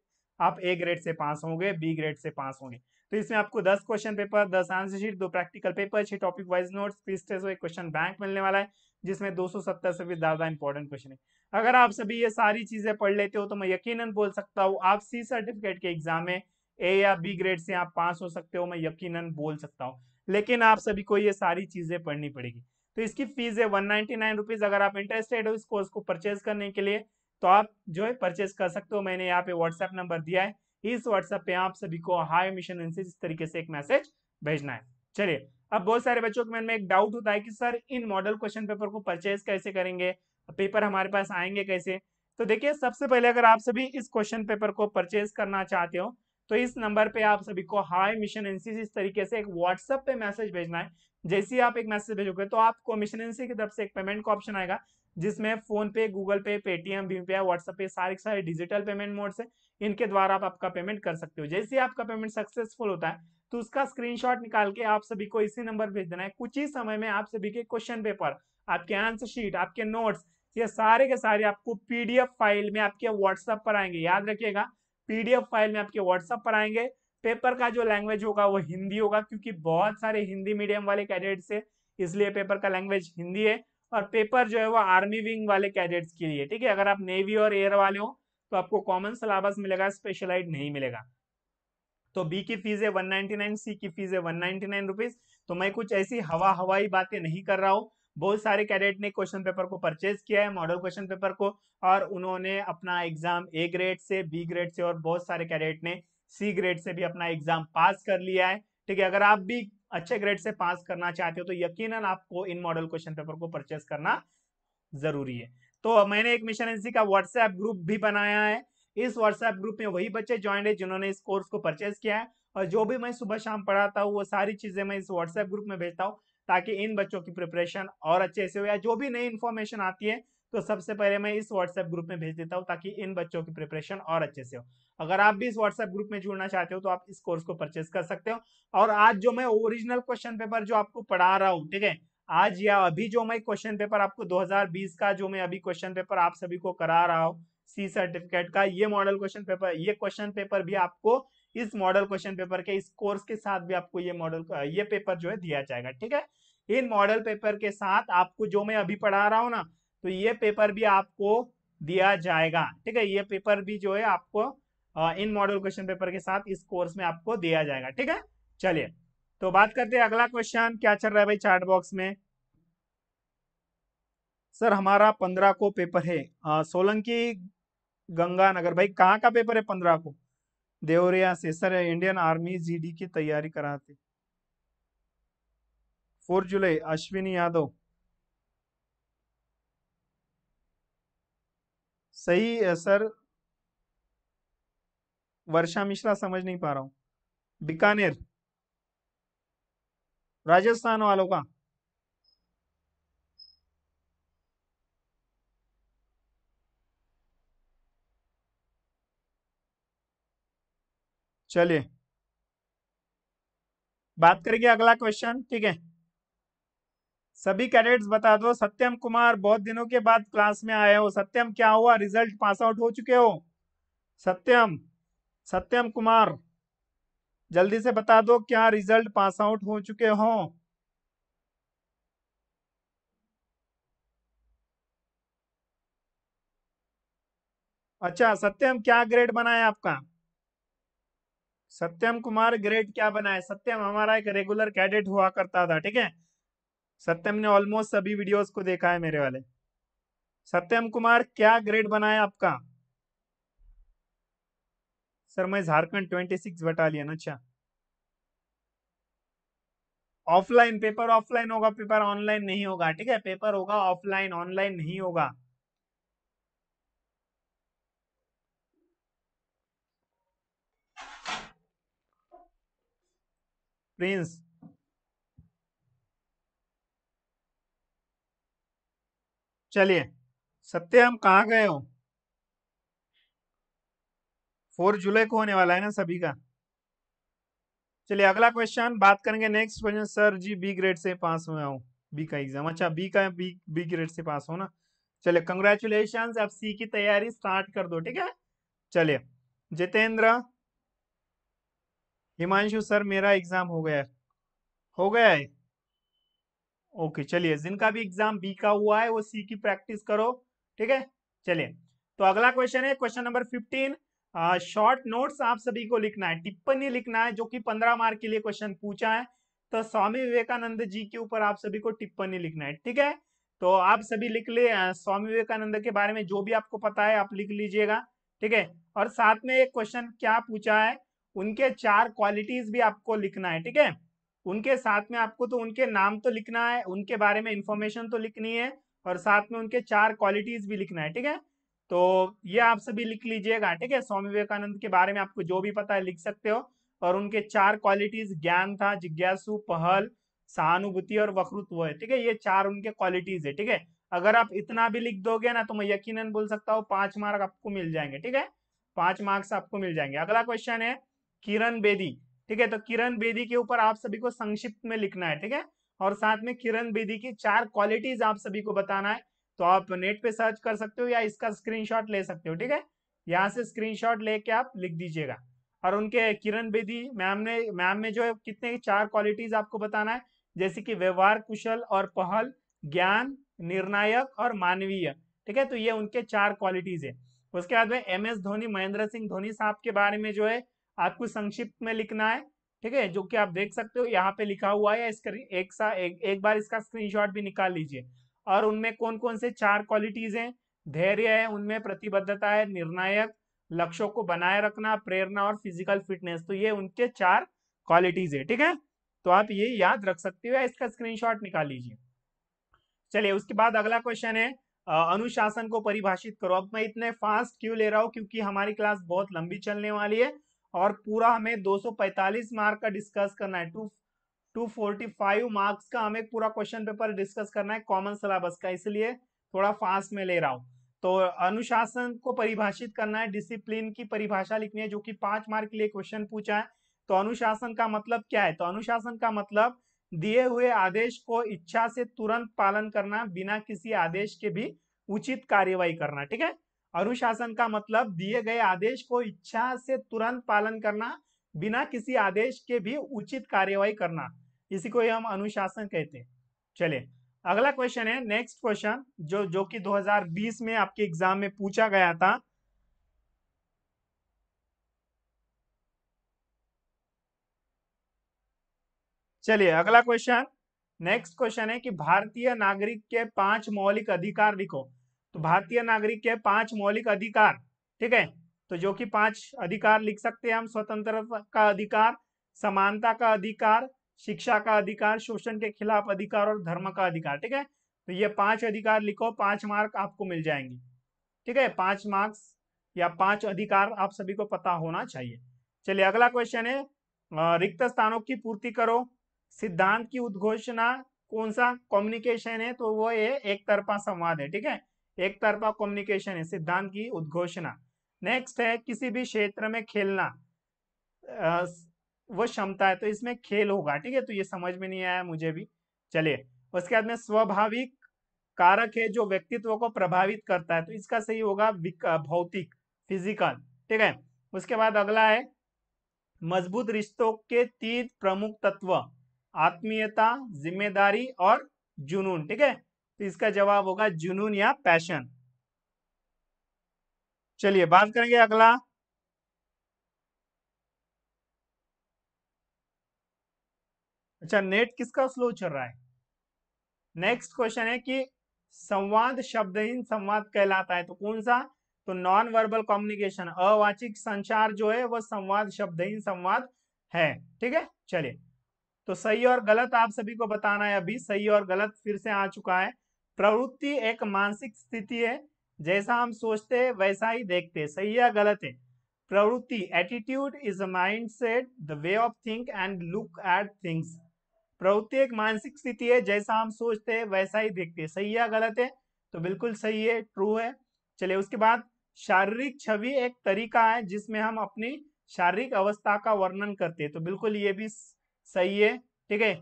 आप ए ग्रेड से पास होंगे बी ग्रेड से पास होंगे तो इसमें आपको दस क्वेश्चन पेपर दस आंसर शीट दो प्रैक्टिकल पेपर छह टॉपिक वाइज नोट्स तीस से एक क्वेश्चन बैंक मिलने वाला है जिसमें दो से भी ज्यादा इंपॉर्टेंट क्वेश्चन है अगर आप सभी ये सारी चीजें पढ़ लेते हो तो मैं यकीनन बोल सकता हूँ आप सी सर्टिफिकेट के एग्जाम में ए या बी ग्रेड से आप पास हो सकते हो मैं यकीन बोल सकता हूँ लेकिन आप सभी को ये सारी चीजें पढ़नी पड़ेगी तो इसकी फीस है वन नाइनटी नाइन रुपीज अगर आप इंटरेस्टेड हो इस कोर्स को परचेज करने के लिए तो आप जो है परचेज कर सकते हो मैंने यहाँ पे व्हाट्सएप नंबर दिया है इस व्हाट्सएप पे आप सभी को हाई मिशन इस तरीके से एक मैसेज भेजना है चलिए अब बहुत सारे बच्चों के मन में एक डाउट होता है कि सर इन मॉडल क्वेश्चन पेपर को परचेज कैसे करेंगे पेपर हमारे पास आएंगे कैसे तो देखिए सबसे पहले अगर आप सभी इस क्वेश्चन पेपर को परचेज करना चाहते हो तो इस नंबर पे आप सभी को हाई मिशन एनसी इस तरीके से एक व्हाट्सएप पे मैसेज भेजना है जैसे ही आप एक मैसेज भेजोगे तो आपको मिशन एनसी की तरफ से एक पेमेंट का ऑप्शन आएगा जिसमें फोन पे गूगल पे पेटीएम भीम पे व्हाट्सएप पे सारे सारे डिजिटल पेमेंट मोड्स है इनके द्वारा आप आपका पेमेंट कर सकते हो जैसे आपका पेमेंट सक्सेसफुल होता है तो उसका स्क्रीनशॉट निकाल के आप सभी को इसी नंबर भेज देना है कुछ ही समय में आप सभी के क्वेश्चन पेपर आपके आंसर शीट आपके नोट्स ये सारे के सारे आपको पीडीएफ फाइल में आपके व्हाट्सएप पर आएंगे याद रखिएगा पीडीएफ फाइल में आपके व्हाट्सएप पर आएंगे पेपर का जो लैंग्वेज होगा वो हिंदी होगा क्योंकि बहुत सारे हिंदी मीडियम वाले कैंडिडेट्स है इसलिए पेपर का लैंग्वेज हिंदी है और पेपर जो है वो आर्मी विंग वाले कैडेट्स के लिए ठीक है अगर आप नेवी और एयर वाले हो तो आपको कॉमन सिलेबस मिलेगा स्पेशलाइज नहीं मिलेगा तो बी की फीस है वन नाइनटी नाइन सी की फीस है वन नाइनटी नाइन रुपीज तो मैं कुछ ऐसी हवा हवाई बातें नहीं कर रहा हूँ बहुत सारे कैडेट ने क्वेश्चन पेपर को परचेज किया है मॉडल क्वेश्चन पेपर को और उन्होंने अपना एग्जाम ए ग्रेड से बी ग्रेड से और बहुत सारे कैडेट ने सी ग्रेड से भी अपना एग्जाम पास कर लिया है ठीक है अगर आप भी अच्छे ग्रेड से पास करना चाहते हो तो यकीनन आपको इन मॉडल क्वेश्चन पेपर को परचेस करना जरूरी है तो मैंने एक मिशन एनसी का व्हाट्सएप ग्रुप भी बनाया है इस व्हाट्सएप ग्रुप में वही बच्चे ज्वाइन है जिन्होंने इस कोर्स को परचेस किया है और जो भी मैं सुबह शाम पढ़ाता हूँ वो सारी चीजें मैं इस व्हाट्सएप ग्रुप में भेजता हूँ ताकि इन बच्चों की प्रिपरेशन और अच्छे से हो या जो भी नई इन्फॉर्मेशन आती है तो सबसे पहले मैं इस व्हाट्सएप ग्रुप में भेज देता हूँ ताकि इन बच्चों की प्रिपरेशन और अच्छे से हो अगर आप भी इस व्हाट्सएप ग्रुप में जुड़ना चाहते हो तो आप इस कोर्स को परचेस कर सकते हो और आज जो मैं ओरिजिनल क्वेश्चन पेपर जो आपको पढ़ा रहा हूँ ठीक है आज या अभी जो मैं क्वेश्चन पेपर आपको 2020 का जो मैं अभी क्वेश्चन पेपर आप सभी को करा रहा हूँ सी सर्टिफिकेट का ये मॉडल क्वेश्चन पेपर ये क्वेश्चन पेपर भी आपको इस मॉडल क्वेश्चन पेपर के इस कोर्स के साथ भी आपको ये मॉडल ये पेपर जो है दिया जाएगा ठीक है इन मॉडल पेपर के साथ आपको जो मैं अभी पढ़ा रहा हूँ ना तो ये पेपर भी आपको दिया जाएगा ठीक है ये पेपर भी जो है आपको इन मॉडल क्वेश्चन पेपर के साथ इस कोर्स में आपको दिया जाएगा ठीक है चलिए तो बात करते हैं अगला क्वेश्चन क्या चल रहा है भाई चार्ट बॉक्स में सर हमारा पंद्रह को पेपर है आ, सोलंकी गंगानगर भाई कहाँ का पेपर है पंद्रह को देवरिया से सर इंडियन आर्मी जीडी की तैयारी कराते फोर जुलाई अश्विनी यादव सही सर वर्षा मिश्रा समझ नहीं पा रहा हूं बीकानेर राजस्थान वालों का चलिए बात करेंगे अगला क्वेश्चन ठीक है सभी कैडेट्स बता दो सत्यम कुमार बहुत दिनों के बाद क्लास में आए हो सत्यम क्या हुआ रिजल्ट पास आउट हो चुके हो सत्यम सत्यम कुमार जल्दी से बता दो क्या रिजल्ट पास आउट हो चुके हो अच्छा सत्यम क्या ग्रेड बना है आपका सत्यम कुमार ग्रेड क्या बना है सत्यम हमारा एक रेगुलर कैडेट हुआ करता था ठीक है सत्यम ने ऑलमोस्ट सभी वीडियोस को देखा है मेरे वाले सत्यम कुमार क्या ग्रेड बनाया आपका सर मैं झारखंड ट्वेंटी सिक्स बटालियन अच्छा ऑफलाइन पेपर ऑफलाइन होगा पेपर ऑनलाइन नहीं होगा ठीक है पेपर होगा ऑफलाइन ऑनलाइन नहीं होगा प्रिंस चलिए सत्य हम कहाँ गए हो फोर जुलाई को होने वाला है ना सभी का चलिए अगला क्वेश्चन बात करेंगे next question sir ji B grade से पास हुआ हूँ बी का एग्जाम अच्छा बी का बी बी ग्रेड से पास हो ना चलिए कंग्रेचुलेशन आप सी की तैयारी स्टार्ट कर दो ठीक है चलिए जितेंद्र हिमांशु सर मेरा एग्जाम हो गया हो गया है ओके चलिए जिनका भी एग्जाम बी का हुआ है वो सी की प्रैक्टिस करो ठीक है चलिए तो अगला क्वेश्चन है question number fifteen short notes आप सभी को लिखना है टिप्पणी लिखना है जो कि पंद्रह मार्क के लिए क्वेश्चन पूछा है तो स्वामी विवेकानंद जी के ऊपर आप सभी को टिप्पणी लिखना है ठीक है तो आप सभी लिख ले स्वामी विवेकानंद के बारे में जो भी आपको पता है आप लिख लीजिएगा ठीक है और साथ में एक क्वेश्चन क्या पूछा है उनके चार क्वालिटीज भी आपको लिखना है ठीक है उनके साथ में आपको तो उनके नाम तो लिखना है उनके बारे में इंफॉर्मेशन तो लिखनी है और साथ में उनके चार क्वालिटीज भी लिखना है ठीक है तो ये आप सभी लिख लीजिएगा ठीक है स्वामी विवेकानंद के बारे में आपको जो भी पता है लिख सकते हो और उनके चार क्वालिटीज ज्ञान था जिज्ञासु पहल सहानुभूति और वक्रुत्व है ठीक है ये चार उनके क्वालिटीज है ठीक है अगर आप इतना भी लिख दोगे ना तो मैं यकीनन बोल सकता हूँ पांच मार्क आपको मिल जाएंगे ठीक है पांच मार्क्स आपको मिल जाएंगे अगला क्वेश्चन है किरण बेदी ठीक है तो किरण बेदी के ऊपर आप सभी को संक्षिप्त में लिखना है ठीक है और साथ में किरण बेदी की चार क्वालिटीज आप सभी को बताना है तो आप नेट पे सर्च कर सकते हो या इसका स्क्रीनशॉट ले सकते हो ठीक है यहाँ से स्क्रीनशॉट लेके आप लिख दीजिएगा और उनके किरण बेदी मैम ने मैम में जो है कितने चार क्वालिटीज आपको बताना है जैसे कि व्यवहार कुशल और पहल ज्ञान निर्णायक और मानवीय ठीक है तो ये उनके चार क्वालिटीज है उसके बाद में एम एस धोनी महेंद्र सिंह धोनी साहब के बारे में जो है आपको संक्षिप्त में लिखना है ठीक है जो कि आप देख सकते हो यहाँ पे लिखा हुआ है स्क्रीन एक सा एक, एक बार इसका स्क्रीनशॉट भी निकाल लीजिए और उनमें कौन कौन से चार क्वालिटीज हैं धैर्य है उनमें प्रतिबद्धता है निर्णायक लक्ष्यों को बनाए रखना प्रेरणा और फिजिकल फिटनेस तो ये उनके चार क्वालिटीज है ठीक है तो आप ये याद रख सकते हो इसका स्क्रीन निकाल लीजिए चलिए उसके बाद अगला क्वेश्चन है अनुशासन को परिभाषित करो अब मैं इतने फास्ट क्यों ले रहा हूँ क्योंकि हमारी क्लास बहुत लंबी चलने वाली है और पूरा हमें 245 मार्क का डिस्कस करना है टू 245 मार्क्स का हमें पूरा क्वेश्चन पेपर डिस्कस करना है कॉमन सिलेबस का इसलिए थोड़ा फास्ट में ले रहा हूँ तो अनुशासन को परिभाषित करना है डिसिप्लिन की परिभाषा लिखनी है जो कि पांच मार्क के लिए क्वेश्चन पूछा है तो अनुशासन का मतलब क्या है तो अनुशासन का मतलब दिए हुए आदेश को इच्छा से तुरंत पालन करना बिना किसी आदेश के भी उचित कार्यवाही करना ठीक है अनुशासन का मतलब दिए गए आदेश को इच्छा से तुरंत पालन करना बिना किसी आदेश के भी उचित कार्यवाही करना इसी को हम अनुशासन कहते हैं चलिए अगला क्वेश्चन है नेक्स्ट क्वेश्चन जो जो कि 2020 में आपके एग्जाम में पूछा गया था चलिए अगला क्वेश्चन नेक्स्ट क्वेश्चन है कि भारतीय नागरिक के पांच मौलिक अधिकार लिखो तो भारतीय नागरिक के पांच मौलिक अधिकार ठीक है तो जो कि पांच अधिकार लिख सकते हैं हम स्वतंत्रता का अधिकार समानता का अधिकार शिक्षा का अधिकार शोषण के खिलाफ अधिकार और धर्म का अधिकार ठीक है तो ये पांच अधिकार लिखो पांच मार्क आपको मिल जाएंगे ठीक है पांच मार्क्स या पांच अधिकार आप सभी को पता होना चाहिए चलिए अगला क्वेश्चन है रिक्त स्थानों की पूर्ति करो सिद्धांत की उद्घोषणा कौन सा कम्युनिकेशन है तो वो ये एक तरफा संवाद है ठीक है एक तरफा कम्युनिकेशन है सिद्धांत की उद्घोषणा नेक्स्ट है किसी भी क्षेत्र में खेलना वो क्षमता है तो इसमें खेल होगा ठीक है तो ये समझ में नहीं आया मुझे भी चलिए उसके बाद में स्वाभाविक कारक है जो व्यक्तित्व को प्रभावित करता है तो इसका सही होगा भौतिक फिजिकल ठीक है उसके बाद अगला है मजबूत रिश्तों के तीन प्रमुख तत्व आत्मीयता जिम्मेदारी और जुनून ठीक है तो इसका जवाब होगा जुनून या पैशन चलिए बात करेंगे अगला अच्छा नेट किसका स्लो चल रहा है नेक्स्ट क्वेश्चन है कि संवाद शब्दहीन संवाद कहलाता है तो कौन सा तो नॉन वर्बल कम्युनिकेशन अवाचिक संचार जो है वह संवाद शब्दहीन संवाद है ठीक है चलिए तो सही और गलत आप सभी को बताना है अभी सही और गलत फिर से आ चुका है प्रवृत्ति एक मानसिक स्थिति है जैसा हम सोचते हैं वैसा ही देखते हैं सही या गलत है प्रवृत्ति attitude is a mind set the way of think and look at things प्रवृत्ति एक मानसिक स्थिति है जैसा हम सोचते हैं वैसा ही देखते हैं सही या गलत है तो बिल्कुल सही है ट्रू है चलिए उसके बाद शारीरिक छवि एक तरीका है जिसमें हम अपनी शारीरिक अवस्था का वर्णन करते हैं तो बिल्कुल ये भी सही है ठीक है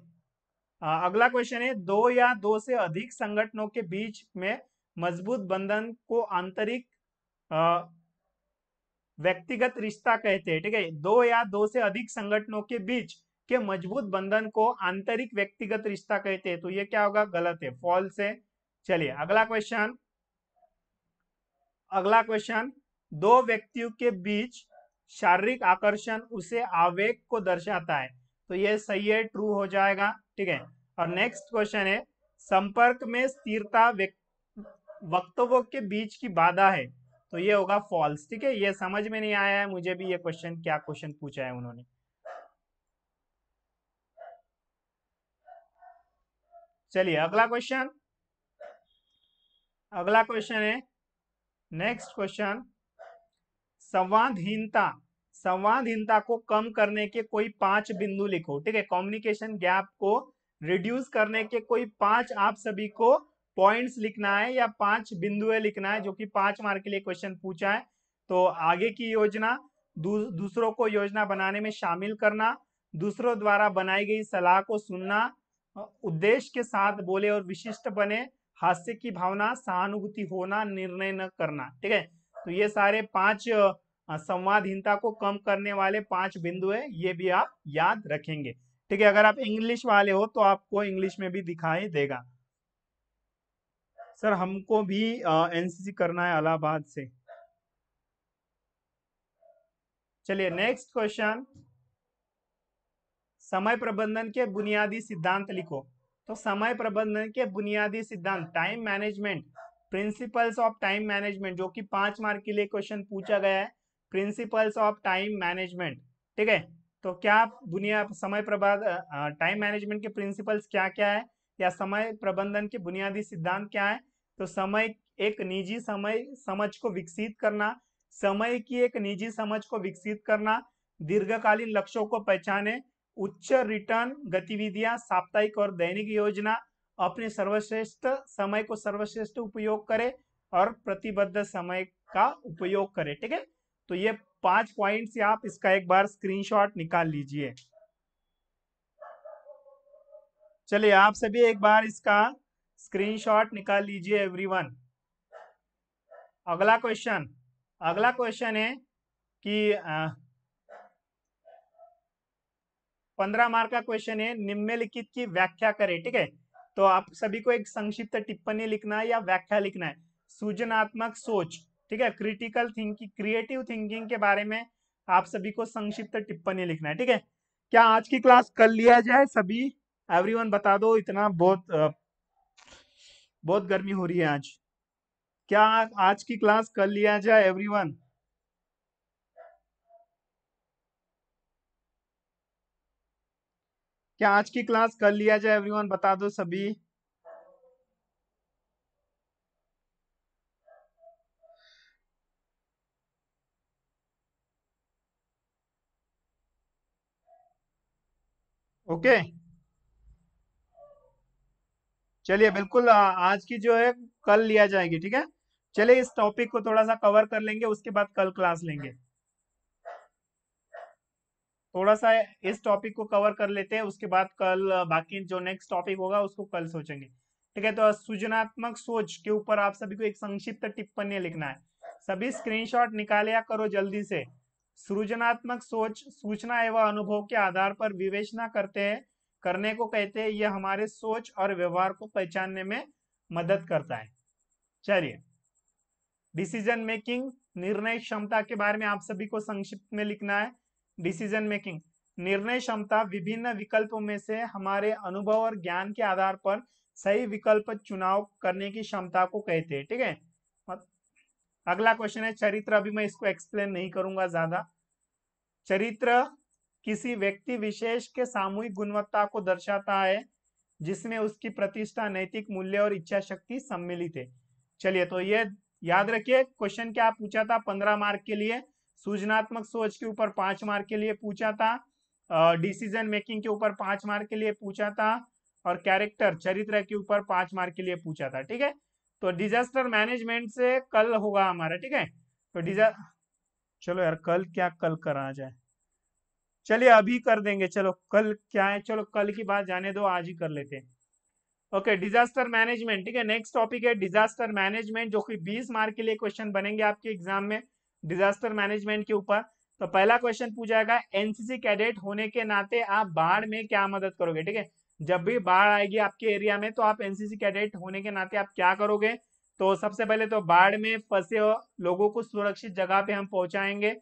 अगला क्वेश्चन है दो या दो से अधिक संगठनों के बीच में मजबूत बंधन को आंतरिक व्यक्तिगत रिश्ता कहते हैं ठीक है दो या दो से अधिक संगठनों के बीच के मजबूत बंधन को आंतरिक व्यक्तिगत रिश्ता कहते हैं तो ये क्या होगा गलत है फॉल्स है चलिए अगला क्वेश्चन अगला क्वेश्चन दो व्यक्तियों के बीच शारीरिक आकर्षण उसे आवेग को दर्शाता है तो ये सही है ट्रू हो जाएगा ठीक है हाँ। और नेक्स्ट क्वेश्चन है संपर्क में स्थिरता वक्तव्यों के बीच की बाधा है तो ये होगा फॉल्स ठीक है ये समझ में नहीं आया है मुझे भी ये क्वेश्चन क्या क्वेश्चन पूछा है उन्होंने चलिए अगला क्वेश्चन अगला क्वेश्चन है नेक्स्ट क्वेश्चन संवादहीनता संवादहीनता को कम करने के कोई पांच बिंदु लिखो ठीक है कम्युनिकेशन गैप को रिड्यूस करने के कोई पांच आप सभी को पॉइंट्स लिखना है या पांच बिंदु लिखना है जो कि पांच मार्क के लिए क्वेश्चन पूछा है तो आगे की योजना दू, दूसरों को योजना बनाने में शामिल करना दूसरों द्वारा बनाई गई सलाह को सुनना उद्देश्य के साथ बोले और विशिष्ट बने हास्य की भावना सहानुभूति होना निर्णय न करना ठीक है तो ये सारे पांच संवादहीनता को कम करने वाले पांच बिंदु है ये भी आप याद रखेंगे ठीक है अगर आप इंग्लिश वाले हो तो आपको इंग्लिश में भी दिखाई देगा सर हमको भी एनसीसी करना है अलाहाबाद से चलिए नेक्स्ट क्वेश्चन समय प्रबंधन के बुनियादी सिद्धांत लिखो तो समय प्रबंधन के बुनियादी सिद्धांत time management principles of time management जो कि पांच मार्क के लिए क्वेश्चन पूछा गया है प्रिंसिपल्स ऑफ टाइम मैनेजमेंट ठीक है तो क्या बुनिया दुनिया समय प्रबंध टाइम मैनेजमेंट के प्रिंसिपल्स क्या क्या है या समय प्रबंधन के बुनियादी सिद्धांत क्या है तो समय एक निजी समय समझ को विकसित करना समय की एक निजी समझ को विकसित करना दीर्घकालीन लक्ष्यों को पहचाने उच्च रिटर्न गतिविधियां साप्ताहिक और दैनिक योजना अपने सर्वश्रेष्ठ समय को सर्वश्रेष्ठ उपयोग करें और प्रतिबद्ध समय का उपयोग करें ठीक है तो ये पांच पॉइंट से आप इसका एक बार स्क्रीनशॉट निकाल लीजिए चलिए आप सभी एक बार इसका स्क्रीनशॉट निकाल लीजिए एवरीवन अगला क्वेश्चन अगला क्वेश्चन है कि पंद्रह मार्क का क्वेश्चन है निम्नलिखित की व्याख्या करें ठीक है तो आप सभी को एक संक्षिप्त टिप्पणी लिखना है या व्याख्या लिखना है सूजनात्मक सोच ठीक है क्रिटिकल थिंकिंग क्रिएटिव थिंकिंग के बारे में आप सभी को संक्षिप्त टिप्पणी लिखना है ठीक है क्या आज की क्लास कर लिया जाए सभी एवरीवन बता दो इतना बहुत बहुत गर्मी हो रही है आज क्या आज की क्लास कर लिया जाए एवरीवन क्या आज की क्लास कर लिया जाए एवरीवन बता दो सभी ओके चलिए बिल्कुल आज की जो है कल लिया जाएगी ठीक है चलिए इस टॉपिक को थोड़ा सा कवर कर लेंगे उसके बाद कल क्लास लेंगे थोड़ा सा इस टॉपिक को कवर कर लेते हैं उसके बाद कल बाकी जो नेक्स्ट टॉपिक होगा उसको कल सोचेंगे ठीक है तो सृजनात्मक सोच के ऊपर आप सभी को एक संक्षिप्त टिप्पणी लिखना है सभी स्क्रीनशॉट निकाले या करो जल्दी से सृजनात्मक सोच सूचना एवं अनुभव के आधार पर विवेचना करते हैं करने को कहते हैं यह हमारे सोच और व्यवहार को पहचानने में मदद करता है चलिए डिसीजन मेकिंग निर्णय क्षमता के बारे में आप सभी को संक्षिप्त में लिखना है डिसीजन मेकिंग निर्णय क्षमता विभिन्न विकल्पों में से हमारे अनुभव और ज्ञान के आधार पर सही विकल्प चुनाव करने की क्षमता को कहते हैं ठीक है अगला क्वेश्चन है चरित्र अभी मैं इसको एक्सप्लेन नहीं करूंगा ज्यादा चरित्र किसी व्यक्ति विशेष के सामूहिक गुणवत्ता को दर्शाता है जिसमें उसकी प्रतिष्ठा नैतिक मूल्य और इच्छा शक्ति सम्मिलित है चलिए तो ये याद रखिए क्वेश्चन क्या पूछा था पंद्रह मार्क के लिए सूजनात्मक सोच के ऊपर पांच मार्क के लिए पूछा था डिसीजन मेकिंग के ऊपर पांच मार्क के लिए पूछा था और कैरेक्टर चरित्र के ऊपर पांच मार्क के लिए पूछा था ठीक है तो डिजास्टर मैनेजमेंट से कल होगा हमारा ठीक है तो डिजा हम्म। चलो यार कल क्या कल करा जाए चलिए अभी कर देंगे चलो कल क्या है चलो कल की बात जाने दो आज ही कर लेते हैं ओके डिजास्टर मैनेजमेंट ठीक है नेक्स्ट टॉपिक है डिजास्टर मैनेजमेंट जो कि 20 मार्क के लिए क्वेश्चन बनेंगे आपके एग्जाम में डिजास्टर मैनेजमेंट के ऊपर तो पहला क्वेश्चन पूछा जाएगा एनसीसी कैडेट होने के नाते आप बाढ़ में क्या मदद करोगे ठीक है जब भी बाढ़ आएगी आपके एरिया में तो आप एनसीसी कैडेट होने के नाते आप क्या करोगे तो सबसे पहले तो बाढ़ में फंसे लोगों को सुरक्षित जगह पे हम पहुंचाएंगे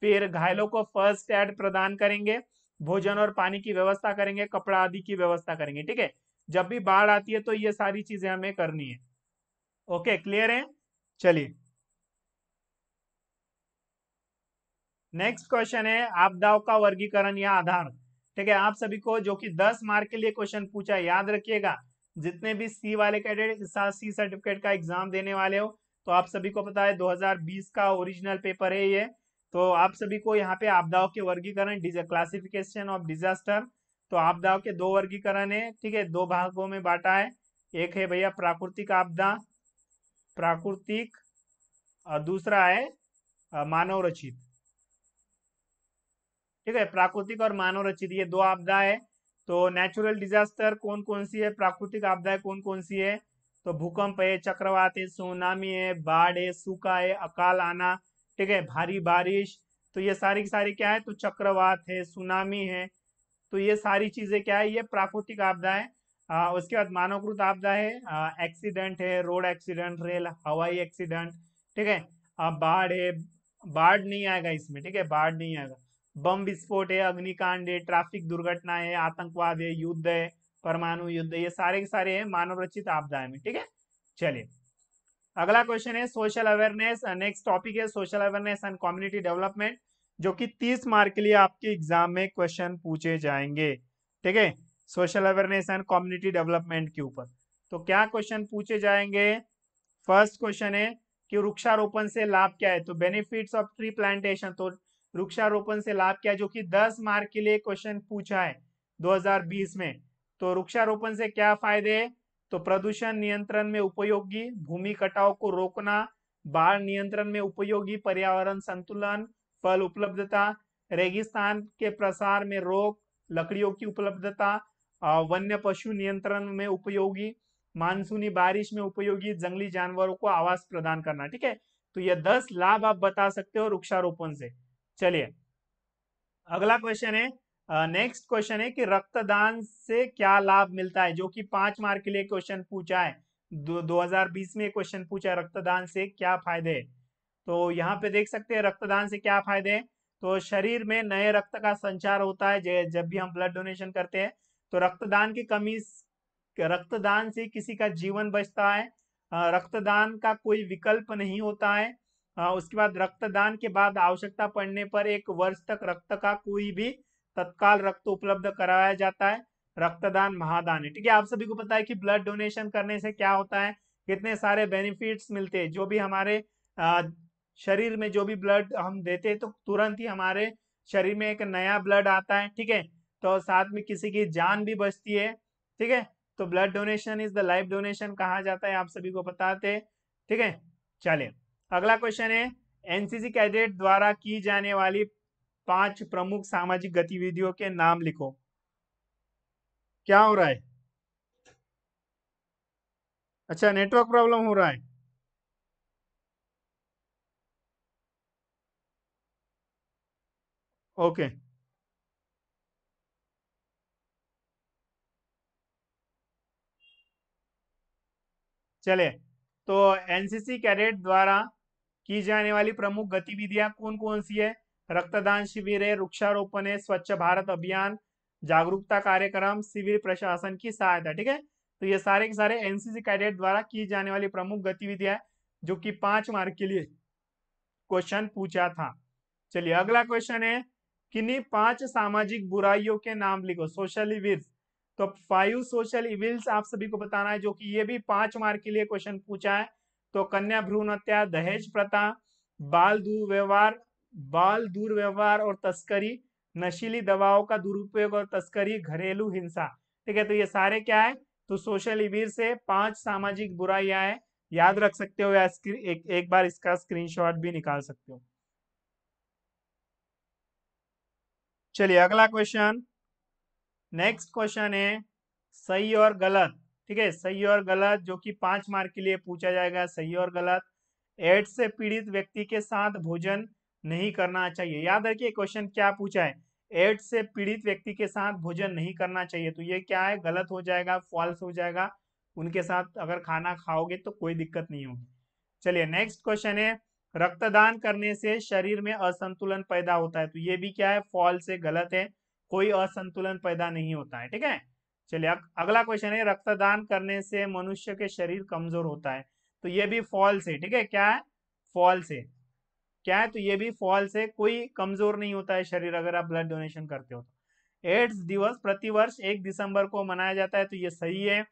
फिर घायलों को फर्स्ट एड प्रदान करेंगे भोजन और पानी की व्यवस्था करेंगे कपड़ा आदि की व्यवस्था करेंगे ठीक है जब भी बाढ़ आती है तो ये सारी चीजें हमें करनी है ओके क्लियर है चलिए नेक्स्ट क्वेश्चन है आपदाओं का वर्गीकरण या आधार ठीक है आप सभी को जो कि 10 मार्क के लिए क्वेश्चन पूछा याद रखिएगा जितने भी सी वाले कैडेट सी सर्टिफिकेट का एग्जाम देने वाले हो तो आप सभी को पता है 2020 का ओरिजिनल पेपर है ये तो आप सभी को यहाँ पे आपदाओं के वर्गीकरण क्लासिफिकेशन ऑफ डिजास्टर तो आपदाओं के दो वर्गीकरण है ठीक है दो भागों में बांटा है एक है भैया प्राकृतिक आपदा प्राकृतिक और दूसरा है मानव रचित ठीक है प्राकृतिक और मानव रचित ये दो आपदा है तो नेचुरल डिजास्टर कौन कौन सी है प्राकृतिक आपदाएं कौन कौन सी है तो भूकंप है चक्रवात है सुनामी है बाढ़ है सूखा है अकाल आना ठीक है भारी बारिश तो ये सारी की सारी क्या है तो चक्रवात है सुनामी है तो ये सारी चीजें क्या है ये प्राकृतिक आपदा है आ, उसके बाद मानवकृत आपदा है एक्सीडेंट है रोड एक्सीडेंट रेल हवाई एक्सीडेंट ठीक है बाढ़ है बाढ़ नहीं आएगा इसमें ठीक है बाढ़ नहीं आएगा बम विस्फोट है अग्निकांड है ट्रैफिक दुर्घटना है आतंकवाद है युद्ध है परमाणु युद्ध ये सारे के सारे है मानव रचित आपदाएं में ठीक है चलिए अगला क्वेश्चन है सोशल अवेयरनेस नेक्स्ट टॉपिक है social awareness and community development जो कि 30 मार्क के लिए आपके एग्जाम में क्वेश्चन पूछे जाएंगे ठीक है social awareness and community development के ऊपर तो क्या क्वेश्चन पूछे जाएंगे फर्स्ट क्वेश्चन है कि वृक्षारोपण से लाभ क्या है तो बेनिफिट्स ऑफ ट्री प्लांटेशन तो वृक्षारोपण से लाभ क्या जो कि 10 मार्क के लिए क्वेश्चन पूछा है 2020 में तो वृक्षारोपण से क्या फायदे है तो प्रदूषण नियंत्रण में उपयोगी भूमि कटाव को रोकना बाढ़ नियंत्रण में उपयोगी पर्यावरण संतुलन फल उपलब्धता रेगिस्तान के प्रसार में रोक लकड़ियों की उपलब्धता वन्य पशु नियंत्रण में उपयोगी मानसूनी बारिश में उपयोगी जंगली जानवरों को आवास प्रदान करना ठीक है तो यह दस लाभ आप बता सकते हो वृक्षारोपण से चलिए अगला क्वेश्चन है नेक्स्ट uh, क्वेश्चन है कि रक्तदान से क्या लाभ मिलता है जो कि पांच मार्क के लिए क्वेश्चन पूछा है दो, 2020 में क्वेश्चन पूछा है रक्तदान से क्या फायदे तो यहाँ पे देख सकते हैं रक्तदान से क्या फायदे है तो शरीर में नए रक्त का संचार होता है जब भी हम ब्लड डोनेशन करते हैं तो रक्तदान की कमी रक्तदान से किसी का जीवन बचता है रक्तदान का कोई विकल्प नहीं होता है उसके बाद रक्तदान के बाद आवश्यकता पड़ने पर एक वर्ष तक रक्त का कोई भी तत्काल रक्त उपलब्ध कराया जाता है रक्तदान महादान है ठीक है आप सभी को पता है कि ब्लड डोनेशन करने से क्या होता है कितने सारे बेनिफिट्स मिलते हैं जो भी हमारे शरीर में जो भी ब्लड हम देते हैं तो तुरंत ही हमारे शरीर में एक नया ब्लड आता है ठीक है तो साथ में किसी की जान भी बचती है ठीक है तो blood donation is the life donation कहा जाता है आप सभी को बताते ठीक है चलिए अगला क्वेश्चन है एनसीसी कैडेट द्वारा की जाने वाली पांच प्रमुख सामाजिक गतिविधियों के नाम लिखो क्या हो रहा है अच्छा नेटवर्क प्रॉब्लम हो रहा है ओके चले तो एनसीसी कैडेट द्वारा की जाने वाली प्रमुख गतिविधियां कौन कौन सी है रक्तदान शिविर है वृक्षारोपण है स्वच्छ भारत अभियान जागरूकता कार्यक्रम सिविल प्रशासन की सहायता ठीक है तो ये सारे के सारे एनसीसी कैडेट द्वारा की जाने वाली प्रमुख गतिविधियां जो कि पांच मार्क के लिए क्वेश्चन पूछा था चलिए अगला क्वेश्चन है किन्हीं पांच सामाजिक बुराइयों के नाम लिखो सोशली विर्थ तो फाइव सोशल इविल्स आप सभी को बताना है जो कि ये भी पांच मार्क के लिए क्वेश्चन पूछा है तो कन्या भ्रूण हत्या दहेज प्रथा बाल दुर्व्यवहार बाल दुर्व्यवहार और तस्करी नशीली दवाओं का दुरुपयोग और तस्करी घरेलू हिंसा ठीक है तो ये सारे क्या है तो सोशल इविल से पांच सामाजिक बुराइयां हैं याद रख सकते हो या एक, एक बार इसका स्क्रीनशॉट भी निकाल सकते हो चलिए अगला क्वेश्चन नेक्स्ट क्वेश्चन है सही और गलत ठीक है सही और गलत जो कि पांच मार्क के लिए पूछा जाएगा सही और गलत एड्स से पीड़ित व्यक्ति के साथ भोजन नहीं करना चाहिए याद रखिए क्वेश्चन क्या पूछा है एड्स से पीड़ित व्यक्ति के साथ भोजन नहीं करना चाहिए तो ये क्या है गलत हो जाएगा फॉल्स हो जाएगा उनके साथ अगर खाना खाओगे तो कोई दिक्कत नहीं होगी चलिए नेक्स्ट क्वेश्चन है रक्तदान करने से शरीर में असंतुलन पैदा होता है तो ये भी क्या है फॉल्स है गलत है कोई असंतुलन पैदा नहीं होता है ठीक है चलिए अगला क्वेश्चन है रक्तदान करने से मनुष्य के शरीर कमजोर होता है तो ये भी फॉल्स है ठीक है क्या है फॉल्स है क्या है तो ये भी फॉल्स है कोई कमजोर नहीं होता है शरीर अगर आप ब्लड डोनेशन करते हो तो एड्स दिवस प्रतिवर्ष एक दिसंबर को मनाया जाता है तो ये सही है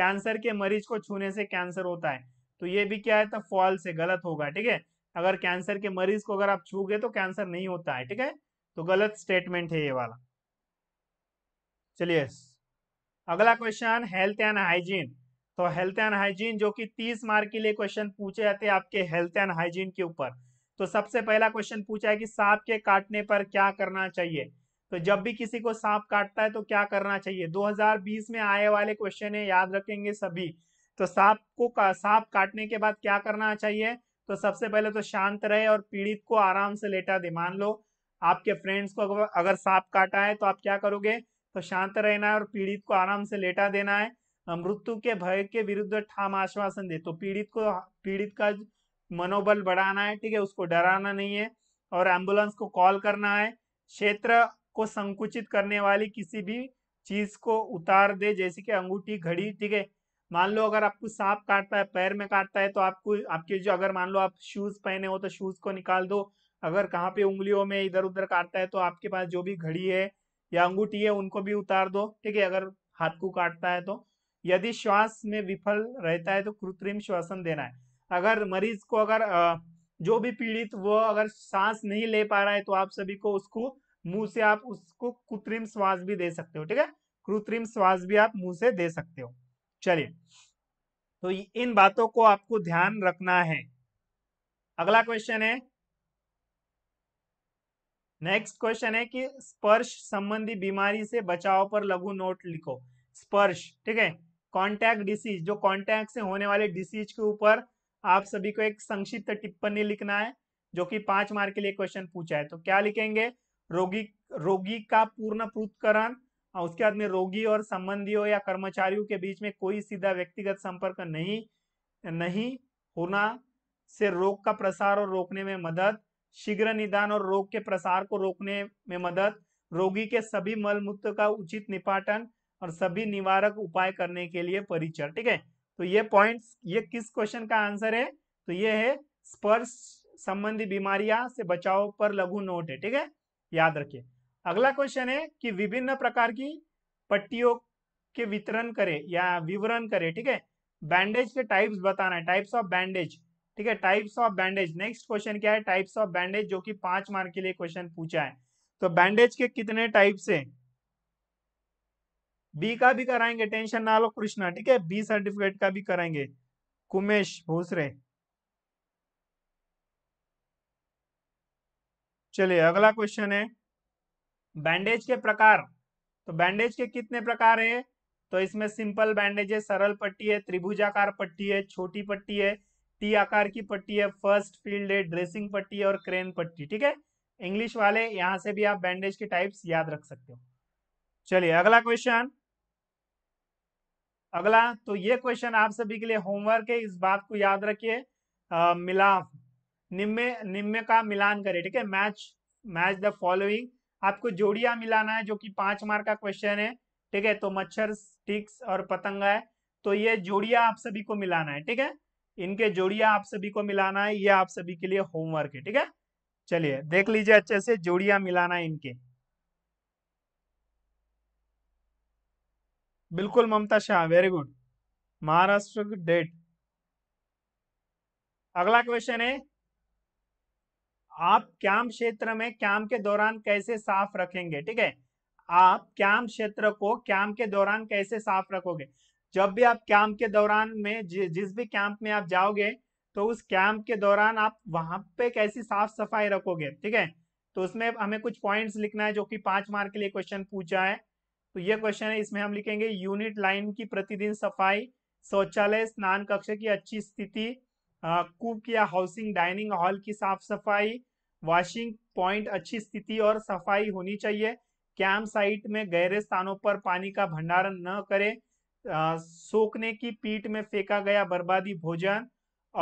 कैंसर के मरीज को छूने से कैंसर होता है तो ये भी क्या है तो फॉल्स है गलत होगा ठीक है अगर कैंसर के मरीज को अगर आप छू तो कैंसर नहीं होता है ठीक है तो गलत स्टेटमेंट है ये वाला चलिए अगला क्वेश्चन हेल्थ एंड हाइजीन तो हेल्थ एंड हाइजीन जो कि तीस मार्क के लिए क्वेश्चन पूछे जाते हैं आपके हेल्थ एंड हाइजीन के ऊपर तो सबसे पहला क्वेश्चन पूछा है कि सांप के काटने पर क्या करना चाहिए तो जब भी किसी को सांप काटता है तो क्या करना चाहिए 2020 में आए वाले क्वेश्चन है याद रखेंगे सभी तो सांप को का, सांप काटने के बाद क्या करना चाहिए तो सबसे पहले तो शांत रहे और पीड़ित को आराम से लेटा दे मान लो आपके फ्रेंड्स को अगर सांप काटा है तो आप क्या करोगे तो शांत रहना है और पीड़ित को आराम से लेटा देना है मृत्यु के भय के विरुद्ध ठाम आश्वासन दे तो पीड़ित को पीड़ित का मनोबल बढ़ाना है ठीक है उसको डराना नहीं है और एम्बुलेंस को कॉल करना है क्षेत्र को संकुचित करने वाली किसी भी चीज को उतार दे जैसे कि अंगूठी घड़ी ठीक है मान लो अगर आपको सांप काटता है पैर में काटता है तो आपको आपके जो अगर मान लो आप शूज पहने हो तो शूज को निकाल दो अगर कहाँ पे उंगलियों में इधर उधर काटता है तो आपके पास जो भी घड़ी है या अंगूठी है उनको भी उतार दो ठीक है अगर हाथ को काटता है तो यदि श्वास में विफल रहता है तो कृत्रिम श्वसन देना है अगर मरीज को अगर जो भी पीड़ित वो अगर सांस नहीं ले पा रहा है तो आप सभी को उसको मुंह से आप उसको कृत्रिम श्वास भी दे सकते हो ठीक है कृत्रिम श्वास भी आप मुंह से दे सकते हो चलिए तो इन बातों को आपको ध्यान रखना है अगला क्वेश्चन है नेक्स्ट क्वेश्चन है कि स्पर्श संबंधी बीमारी से बचाव पर लघु नोट लिखो स्पर्श ठीक है कॉन्टैक्ट डिसीज जो कॉन्टैक्ट से होने वाले डिसीज के ऊपर आप सभी को एक संक्षिप्त टिप्पणी लिखना है जो कि पांच मार्क के लिए क्वेश्चन पूछा है तो क्या लिखेंगे रोगी रोगी का पूर्ण पृथकरण और उसके बाद में रोगी और संबंधियों या कर्मचारियों के बीच में कोई सीधा व्यक्तिगत संपर्क नहीं नहीं होना से रोग का प्रसार और रोकने में मदद शीघ्र निदान और रोग के प्रसार को रोकने में मदद रोगी के सभी मल मूत्र का उचित निपाटन और सभी निवारक उपाय करने के लिए परिचय ठीक है तो ये पॉइंट्स ये किस क्वेश्चन का आंसर है तो ये है स्पर्श संबंधी बीमारियां से बचाव पर लघु नोट है ठीक है याद रखिए अगला क्वेश्चन है कि विभिन्न प्रकार की पट्टियों के वितरण करें या विवरण करें ठीक है बैंडेज के टाइप्स बताना है टाइप्स ऑफ बैंडेज ठीक है types of bandage next question क्या है टाइप्स ऑफ बैंडेज जो कि पांच मार्क के लिए क्वेश्चन पूछा है तो बैंडेज के कितने टाइप्स है बी का भी कराएंगे टेंशन ना लो कृष्णा ठीक है बी सर्टिफिकेट का भी कराएंगे कुमेश भोसरे चलिए अगला क्वेश्चन है बैंडेज के प्रकार तो बैंडेज के कितने प्रकार है तो इसमें सिंपल बैंडेज है सरल पट्टी है त्रिभुजाकार पट्टी है छोटी पट्टी है टी आकार की पट्टी है फर्स्ट फील्ड है ड्रेसिंग पट्टी है और क्रेन पट्टी ठीक है इंग्लिश वाले यहां से भी आप बैंडेज के टाइप्स याद रख सकते हो चलिए अगला क्वेश्चन अगला तो ये क्वेश्चन आप सभी के लिए होमवर्क है इस बात को याद रखिए मिलाफ निम्मे निम्मे का मिलान करें ठीक है मैच मैच द फॉलोइंग आपको जोड़िया मिलाना है जो कि पांच मार्क का क्वेश्चन है ठीक है तो मच्छर स्टिक्स और पतंगा है तो ये जोड़िया आप सभी को मिलाना है ठीक है इनके जोड़िया आप सभी को मिलाना है ये आप सभी के लिए होमवर्क है ठीक है चलिए देख लीजिए अच्छे से जोड़िया मिलाना है इनके बिल्कुल Mamta Shah very good Maharashtra date अगला क्वेश्चन है आप क्या क्षेत्र में क्या के दौरान कैसे साफ रखेंगे ठीक है आप क्या क्षेत्र को क्याम के दौरान कैसे साफ रखोगे जब भी आप कैंप के दौरान में जिस भी कैंप में आप जाओगे तो उस कैंप के दौरान आप वहां पे कैसी साफ सफाई रखोगे ठीक है तो उसमें हमें कुछ पॉइंट्स लिखना है जो कि पांच मार्क के लिए क्वेश्चन पूछा है तो ये क्वेश्चन है इसमें हम लिखेंगे यूनिट लाइन की प्रतिदिन सफाई शौचालय स्नान कक्ष की अच्छी स्थिति कूप या हाउसिंग डाइनिंग हॉल की साफ सफाई वॉशिंग पॉइंट अच्छी स्थिति और सफाई होनी चाहिए कैंप साइट में गहरे स्थानों पर पानी का भंडारण न करें सोखने की पीठ में फेंका गया बर्बादी भोजन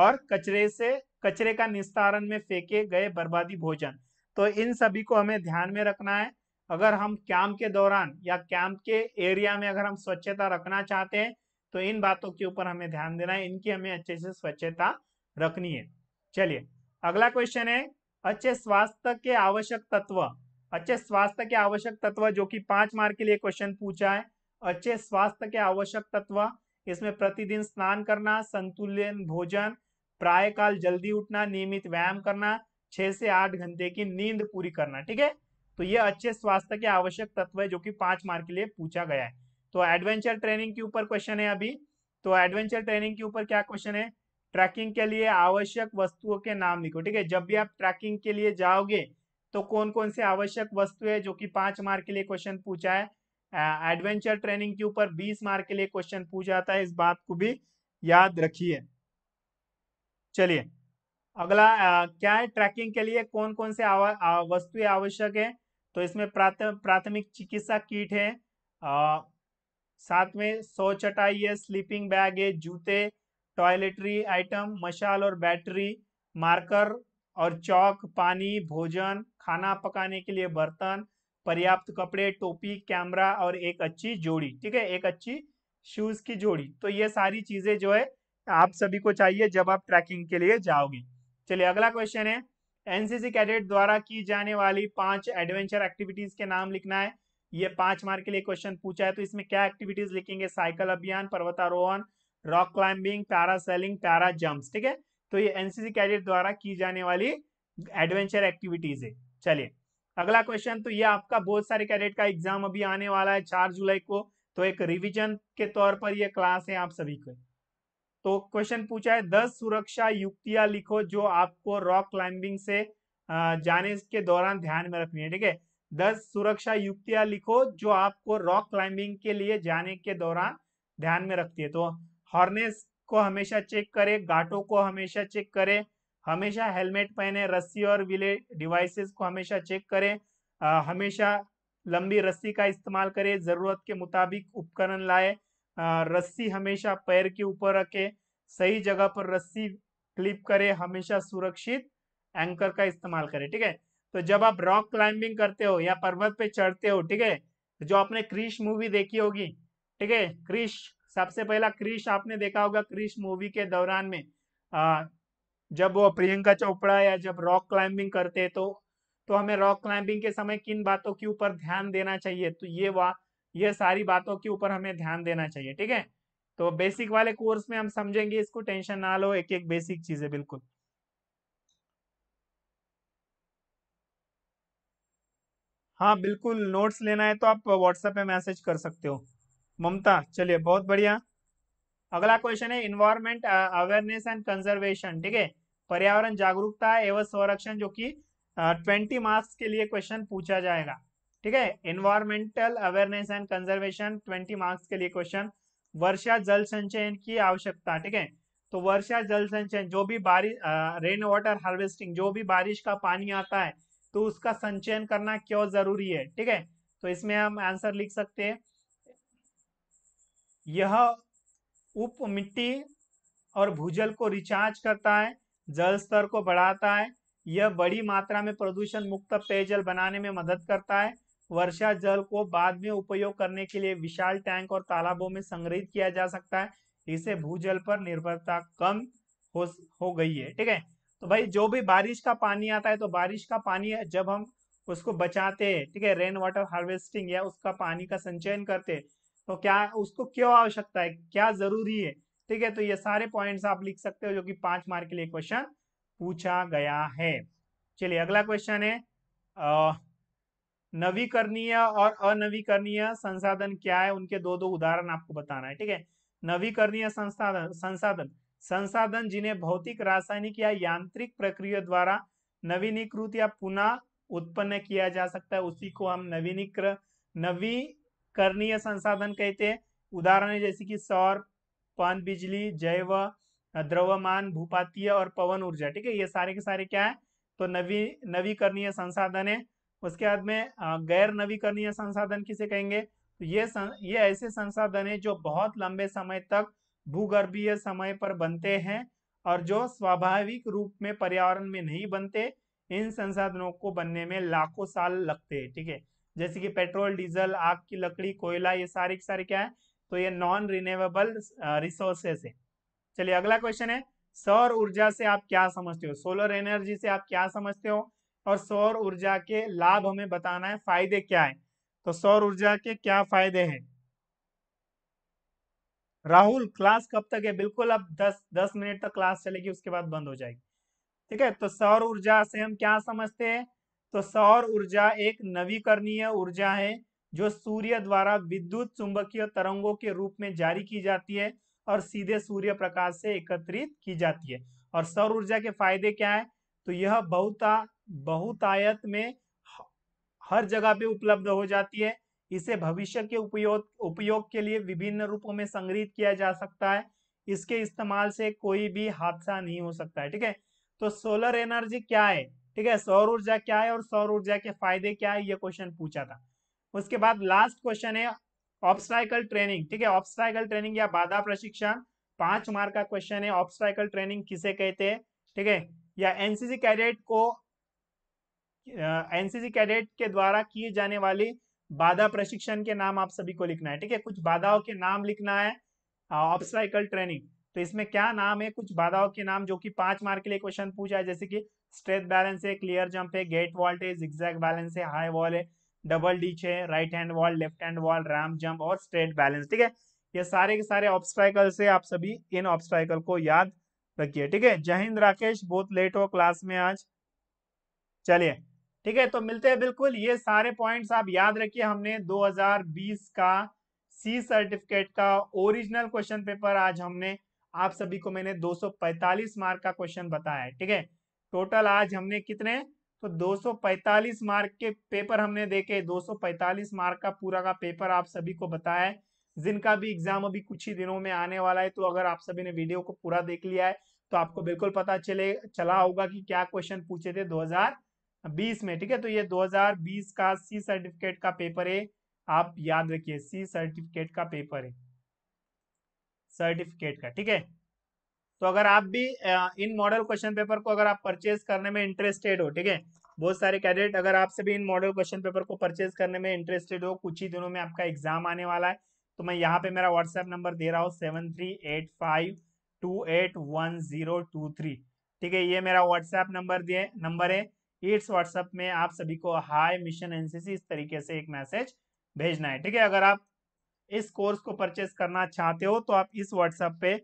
और कचरे से कचरे का निस्तारण में फेंके गए बर्बादी भोजन तो इन सभी को हमें ध्यान में रखना है अगर हम कैंप के दौरान या कैंप के एरिया में अगर हम स्वच्छता रखना चाहते हैं तो इन बातों के ऊपर हमें ध्यान देना है इनकी हमें अच्छे से स्वच्छता रखनी है चलिए अगला क्वेश्चन है अच्छे स्वास्थ्य के आवश्यक तत्व अच्छे स्वास्थ्य के आवश्यक तत्व जो कि पांच मार्क के लिए क्वेश्चन पूछा है अच्छे स्वास्थ्य के आवश्यक तत्व इसमें प्रतिदिन स्नान करना संतुलन भोजन प्राय काल जल्दी उठना नियमित व्यायाम करना छह से आठ घंटे की नींद पूरी करना ठीक है तो ये अच्छे स्वास्थ्य के आवश्यक तत्व है जो कि पांच मार्क के लिए पूछा गया है तो एडवेंचर ट्रेनिंग के ऊपर क्वेश्चन है अभी तो एडवेंचर ट्रेनिंग के ऊपर क्या क्वेश्चन है ट्रैकिंग के लिए आवश्यक वस्तुओं के नाम लिखो ठीक है जब भी आप ट्रैकिंग के लिए जाओगे तो कौन कौन से आवश्यक वस्तु है जो कि पांच मार्क के लिए क्वेश्चन पूछा है एडवेंचर ट्रेनिंग के ऊपर 20 मार्क के लिए क्वेश्चन पूछा जाता है इस बात को भी याद रखिए चलिए अगला आ, क्या है ट्रैकिंग के लिए कौन कौन से वस्तुएं आवश्यक है तो इसमें प्राथमिक चिकित्सा किट है आ, साथ में सौ चटाई है स्लीपिंग बैग है जूते टॉयलेटरी आइटम मशाल और बैटरी मार्कर और चौक पानी भोजन खाना पकाने के लिए बर्तन पर्याप्त कपड़े टोपी कैमरा और एक अच्छी जोड़ी ठीक है एक अच्छी शूज की जोड़ी तो ये सारी चीजें जो है आप सभी को चाहिए जब आप ट्रैकिंग के लिए जाओगे चलिए अगला क्वेश्चन है एनसीसी कैडेट द्वारा की जाने वाली पांच एडवेंचर एक्टिविटीज के नाम लिखना है ये पांच मार्क के लिए क्वेश्चन पूछा है तो इसमें क्या एक्टिविटीज लिखेंगे साइकिल अभियान पर्वतारोहण rock climbing para sailing para jump ठीक है तो ये एनसीसी कैडेट द्वारा की जाने वाली एडवेंचर एक्टिविटीज है चलिए अगला क्वेश्चन तो ये आपका बहुत सारे कैडेट का एग्जाम अभी आने वाला है चार जुलाई को तो एक रिविजन के तौर पर यह क्लास है आप सभी को तो क्वेश्चन पूछा है दस सुरक्षा युक्तियां लिखो जो आपको रॉक क्लाइंबिंग से जाने के दौरान ध्यान में रखनी है ठीक है दस सुरक्षा युक्तियां लिखो जो आपको रॉक क्लाइंबिंग के लिए जाने के दौरान ध्यान में रखती है तो हॉर्नेस को हमेशा चेक करें गाटों को हमेशा चेक करें हमेशा हेलमेट पहने रस्सी और विले डिवाइसेस को हमेशा चेक करें आ, हमेशा लंबी रस्सी का इस्तेमाल करें ज़रूरत के मुताबिक उपकरण लाए रस्सी हमेशा पैर के ऊपर रखें सही जगह पर रस्सी क्लिप करें हमेशा सुरक्षित एंकर का इस्तेमाल करें ठीक है तो जब आप रॉक क्लाइंबिंग करते हो या पर्वत पे चढ़ते हो ठीक है जो आपने क्रिश मूवी देखी होगी ठीक है क्रिश सबसे पहला क्रिश आपने देखा होगा क्रिश मूवी के दौरान में आ, जब वो प्रियंका चोपड़ा या जब रॉक क्लाइंबिंग करते तो तो हमें रॉक क्लाइंबिंग के समय किन बातों के ऊपर ध्यान देना चाहिए तो ये वा ये सारी बातों के ऊपर हमें ध्यान देना चाहिए ठीक है तो बेसिक वाले कोर्स में हम समझेंगे इसको टेंशन ना लो एक एक बेसिक चीजें बिल्कुल हाँ बिल्कुल नोट्स लेना है तो आप व्हाट्सएप पे मैसेज कर सकते हो ममता चलिए बहुत बढ़िया अगला क्वेश्चन है इन्वायरमेंट अवेयरनेस एंड कंजर्वेशन ठीक है पर्यावरण जागरूकता एवं संरक्षण जो कि ट्वेंटी मार्क्स के लिए क्वेश्चन पूछा जाएगा ठीक है environmental awareness and conservation twenty marks के लिए क्वेश्चन वर्षा जल संचयन की आवश्यकता ठीक है तो वर्षा जल संचयन जो भी बारिश रेन वाटर हार्वेस्टिंग जो भी बारिश का पानी आता है तो उसका संचयन करना क्यों जरूरी है ठीक है तो इसमें हम आंसर लिख सकते हैं यह उप मिट्टी और भूजल को रिचार्ज करता है जल स्तर को बढ़ाता है यह बड़ी मात्रा में प्रदूषण मुक्त पेयजल बनाने में मदद करता है वर्षा जल को बाद में उपयोग करने के लिए विशाल टैंक और तालाबों में संग्रहित किया जा सकता है इसे भूजल पर निर्भरता कम हो हो गई है ठीक है तो भाई जो भी बारिश का पानी आता है तो बारिश का पानी जब हम उसको बचाते हैं ठीक है रेन वाटर हार्वेस्टिंग या उसका पानी का संचयन करते हैं तो क्या उसको क्यों आवश्यकता है क्या जरूरी है ठीक है तो ये सारे पॉइंट्स आप लिख सकते हो जो कि पांच मार्क के लिए क्वेश्चन पूछा गया है चलिए अगला क्वेश्चन है नवीकरणीय और अनवीकरणीय संसाधन क्या है उनके दो दो उदाहरण आपको बताना है ठीक है नवीकरणीय संसाधन संसाधन संसाधन जिन्हें भौतिक रासायनिक या यांत्रिक प्रक्रिया द्वारा नवीनीकृत या पुनः उत्पन्न किया जा सकता है उसी को हम नवीनीकृत नवीकरणीय संसाधन कहते हैं उदाहरण है जैसे कि सौर पान बिजली जैव द्रव्यमान भूपातीय और पवन ऊर्जा ठीक है ये सारे के सारे क्या है तो नवी नवीकरणीय संसाधन है उसके बाद में गैर नवीकरणीय संसाधन किसे कहेंगे तो ये सं, ये ऐसे संसाधन है जो बहुत लंबे समय तक भूगर्भीय समय पर बनते हैं और जो स्वाभाविक रूप में पर्यावरण में नहीं बनते इन संसाधनों को बनने में लाखों साल लगते हैं ठीक है जैसे कि पेट्रोल डीजल आग की लकड़ी कोयला ये सारे के सारे क्या है तो ये नॉन रिन्यूएबल रिसोर्सेस है चलिए अगला क्वेश्चन है सौर ऊर्जा से आप क्या समझते हो सोलर एनर्जी से आप क्या समझते हो और सौर ऊर्जा के लाभ हमें बताना है फायदे क्या है तो सौर ऊर्जा के क्या फायदे हैं राहुल क्लास कब तक है बिल्कुल अब 10 10 मिनट तक क्लास चलेगी उसके बाद बंद हो जाएगी ठीक है तो सौर ऊर्जा से हम क्या समझते हैं तो सौर ऊर्जा एक नवीकरणीय ऊर्जा है जो सूर्य द्वारा विद्युत चुंबकीय तरंगों के रूप में जारी की जाती है और सीधे सूर्य प्रकाश से एकत्रित की जाती है और सौर ऊर्जा के फायदे क्या है तो यह बहुता बहुतायत में हर जगह पे उपलब्ध हो जाती है इसे भविष्य के उपयोग उपयोग के लिए विभिन्न रूपों में संग्रहित किया जा सकता है इसके इस्तेमाल से कोई भी हादसा नहीं हो सकता है ठीक है तो सोलर एनर्जी क्या है ठीक है सौर ऊर्जा क्या है और सौर ऊर्जा के फायदे क्या है यह क्वेश्चन पूछा था उसके बाद लास्ट क्वेश्चन है ऑब्स्ट्राइकल ट्रेनिंग ठीक है ऑब्स्ट्राइकल ट्रेनिंग या बाधा प्रशिक्षण पांच मार्क का क्वेश्चन है ऑब्स्ट्राइकल ट्रेनिंग किसे कहते हैं ठीक है या एनसीसी कैडेट को एनसीसी कैडेट के द्वारा किए जाने वाली बाधा प्रशिक्षण के नाम आप सभी को लिखना है ठीक है कुछ बाधाओं के नाम लिखना है ऑब्स्ट्राइकल ट्रेनिंग तो इसमें क्या नाम है कुछ बाधाओं के नाम जो कि पांच मार्क के लिए क्वेश्चन पूछा है जैसे कि स्ट्रेथ बैलेंस है क्लियर जंप है गेट वॉल्ट है जिग्जैग बैलेंस है हाई वॉल है डबल डीच है right hand wall left hand wall ramp jump और स्ट्रेट बैलेंस ठीक है ये सारे के सारे ऑब्स्ट्राइकल से आप सभी इन ऑब्स्ट्राइकल को याद रखिए ठीक है जय हिंद राकेश बहुत लेट हो क्लास में आज चलिए ठीक है तो मिलते हैं बिल्कुल ये सारे पॉइंट्स आप याद रखिए हमने 2020 का सी सर्टिफिकेट का ओरिजिनल क्वेश्चन पेपर आज हमने आप सभी को मैंने 245 मार्क का क्वेश्चन बताया है ठीक है टोटल आज हमने कितने तो 245 मार्क के पेपर हमने देखे 245 मार्क का पूरा का पेपर आप सभी को बताया है जिनका भी एग्जाम अभी कुछ ही दिनों में आने वाला है तो अगर आप सभी ने वीडियो को पूरा देख लिया है तो आपको बिल्कुल पता चले चला होगा कि क्या क्वेश्चन पूछे थे 2020 में ठीक है तो ये 2020 का सी सर्टिफिकेट का पेपर है आप याद रखिए सी सर्टिफिकेट का पेपर है सर्टिफिकेट का ठीक है तो अगर आप भी इन मॉडल क्वेश्चन पेपर को अगर आप परचेज करने में इंटरेस्टेड हो ठीक है बहुत सारे कैंडिडेट अगर आपसे भी इन मॉडल क्वेश्चन पेपर को परचेज करने में इंटरेस्टेड हो कुछ ही दिनों में आपका एग्जाम आने वाला है तो मैं यहाँ पे मेरा व्हाट्सएप नंबर दे रहा हूँ seven three eight five two eight one zero two three ठीक है ये मेरा व्हाट्सएप नंबर दिए नंबर है इट्स व्हाट्सएप में आप सभी को हाई मिशन एनसीसी इस तरीके से एक मैसेज भेजना है ठीक है अगर आप इस कोर्स को परचेज करना चाहते हो तो आप इस व्हाट्सएप पे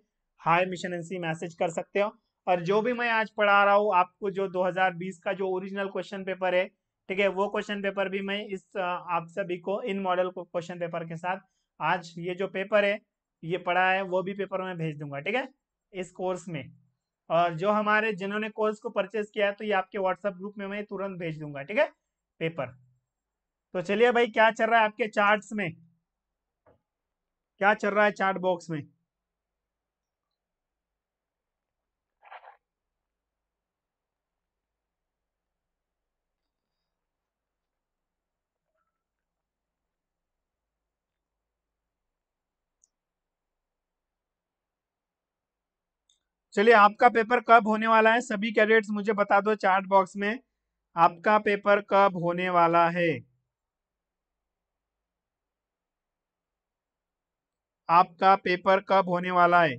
हाई मिशन एनसी मैसेज कर सकते हो और जो भी मैं आज पढ़ा रहा हूँ आपको जो 2020 का जो ओरिजिनल क्वेश्चन पेपर है ठीक है वो क्वेश्चन पेपर भी मैं इस आप सभी को इन मॉडल क्वेश्चन पेपर के साथ आज ये जो पेपर है ये पढ़ा है वो भी पेपर में भेज दूंगा ठीक है इस कोर्स में और जो हमारे जिन्होंने कोर्स को परचेज किया है तो ये आपके व्हाट्सएप ग्रुप में मैं तुरंत भेज दूंगा ठीक है पेपर तो चलिए भाई क्या चल रहा है आपके चार्ट्स में क्या चल रहा है चार्ट बॉक्स में चलिए आपका पेपर कब होने वाला है सभी कैडेट्स मुझे बता दो चार्ट बॉक्स में आपका पेपर कब होने वाला है आपका पेपर कब होने वाला है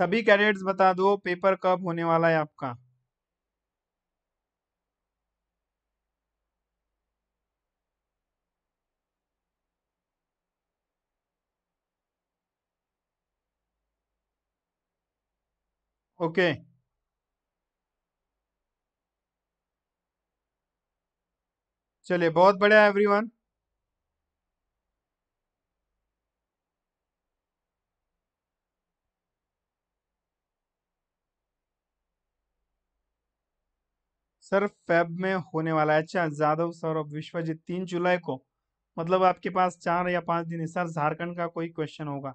सभी कैडेट्स बता दो पेपर कब होने वाला है आपका ओके okay. चलिए बहुत बढ़िया एवरीवन सर फेब में होने वाला है अच्छा जादव सौरभ विश्वजीत तीन जुलाई को मतलब आपके पास चार या पांच दिन है सर झारखंड का कोई क्वेश्चन होगा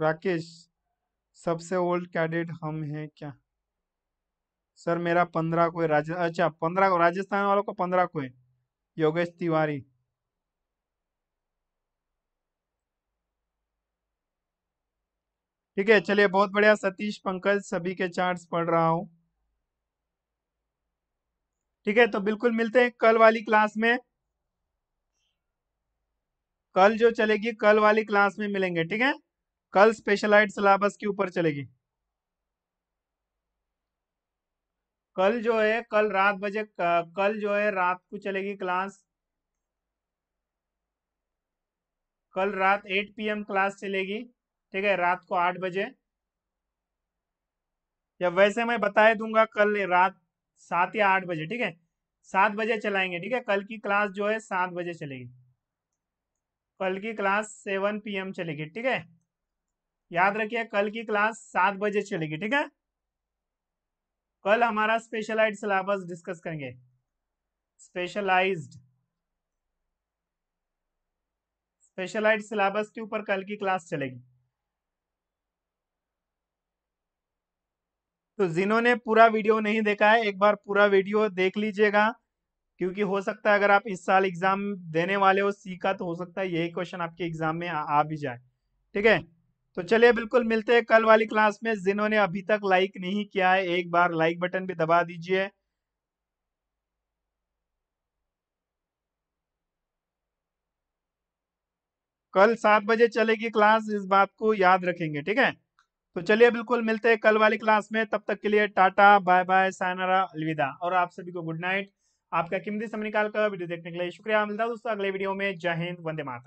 राकेश सबसे ओल्ड कैडेट हम हैं क्या सर मेरा पंद्रह को है राज अच्छा पंद्रह को राजस्थान वालों को पंद्रह को है योगेश तिवारी ठीक है चलिए बहुत बढ़िया सतीश पंकज सभी के चार्ट्स पढ़ रहा हूं ठीक है तो बिल्कुल मिलते हैं कल वाली क्लास में कल जो चलेगी कल वाली क्लास में मिलेंगे ठीक है कल स्पेशलाइट सिलेबस के ऊपर चलेगी कल जो है कल रात बजे कल जो है रात को चलेगी क्लास कल रात 8 पीएम क्लास चलेगी ठीक है रात को आठ बजे या वैसे मैं बता दूंगा कल रात सात या आठ बजे ठीक है सात बजे चलाएंगे ठीक है कल की क्लास जो है सात बजे चलेगी कल की क्लास सेवन पीएम चलेगी ठीक है याद रखिए कल की क्लास सात बजे चलेगी ठीक है कल हमारा स्पेशलाइज सिलेबस डिस्कस करेंगे स्पेशलाइज्ड स्पेशलाइज्ड सिलेबस के ऊपर कल की क्लास चलेगी तो जिन्होंने पूरा वीडियो नहीं देखा है एक बार पूरा वीडियो देख लीजिएगा क्योंकि हो सकता है अगर आप इस साल एग्जाम देने वाले हो सी का तो हो सकता है यही क्वेश्चन आपके एग्जाम में आ, आ भी जाए ठीक है तो चलिए बिल्कुल मिलते हैं कल वाली क्लास में जिन्होंने अभी तक लाइक नहीं किया है एक बार लाइक बटन भी दबा दीजिए कल सात बजे चलेगी क्लास इस बात को याद रखेंगे ठीक है तो चलिए बिल्कुल मिलते हैं कल वाली क्लास में तब तक के लिए टाटा बाय बाय सायनारा अलविदा और आप सभी को गुड नाइट आपका कीमती समय निकाल कर वीडियो देखने के लिए शुक्रिया मिलता है दोस्तों अगले वीडियो में जय हिंद वंदे मातरम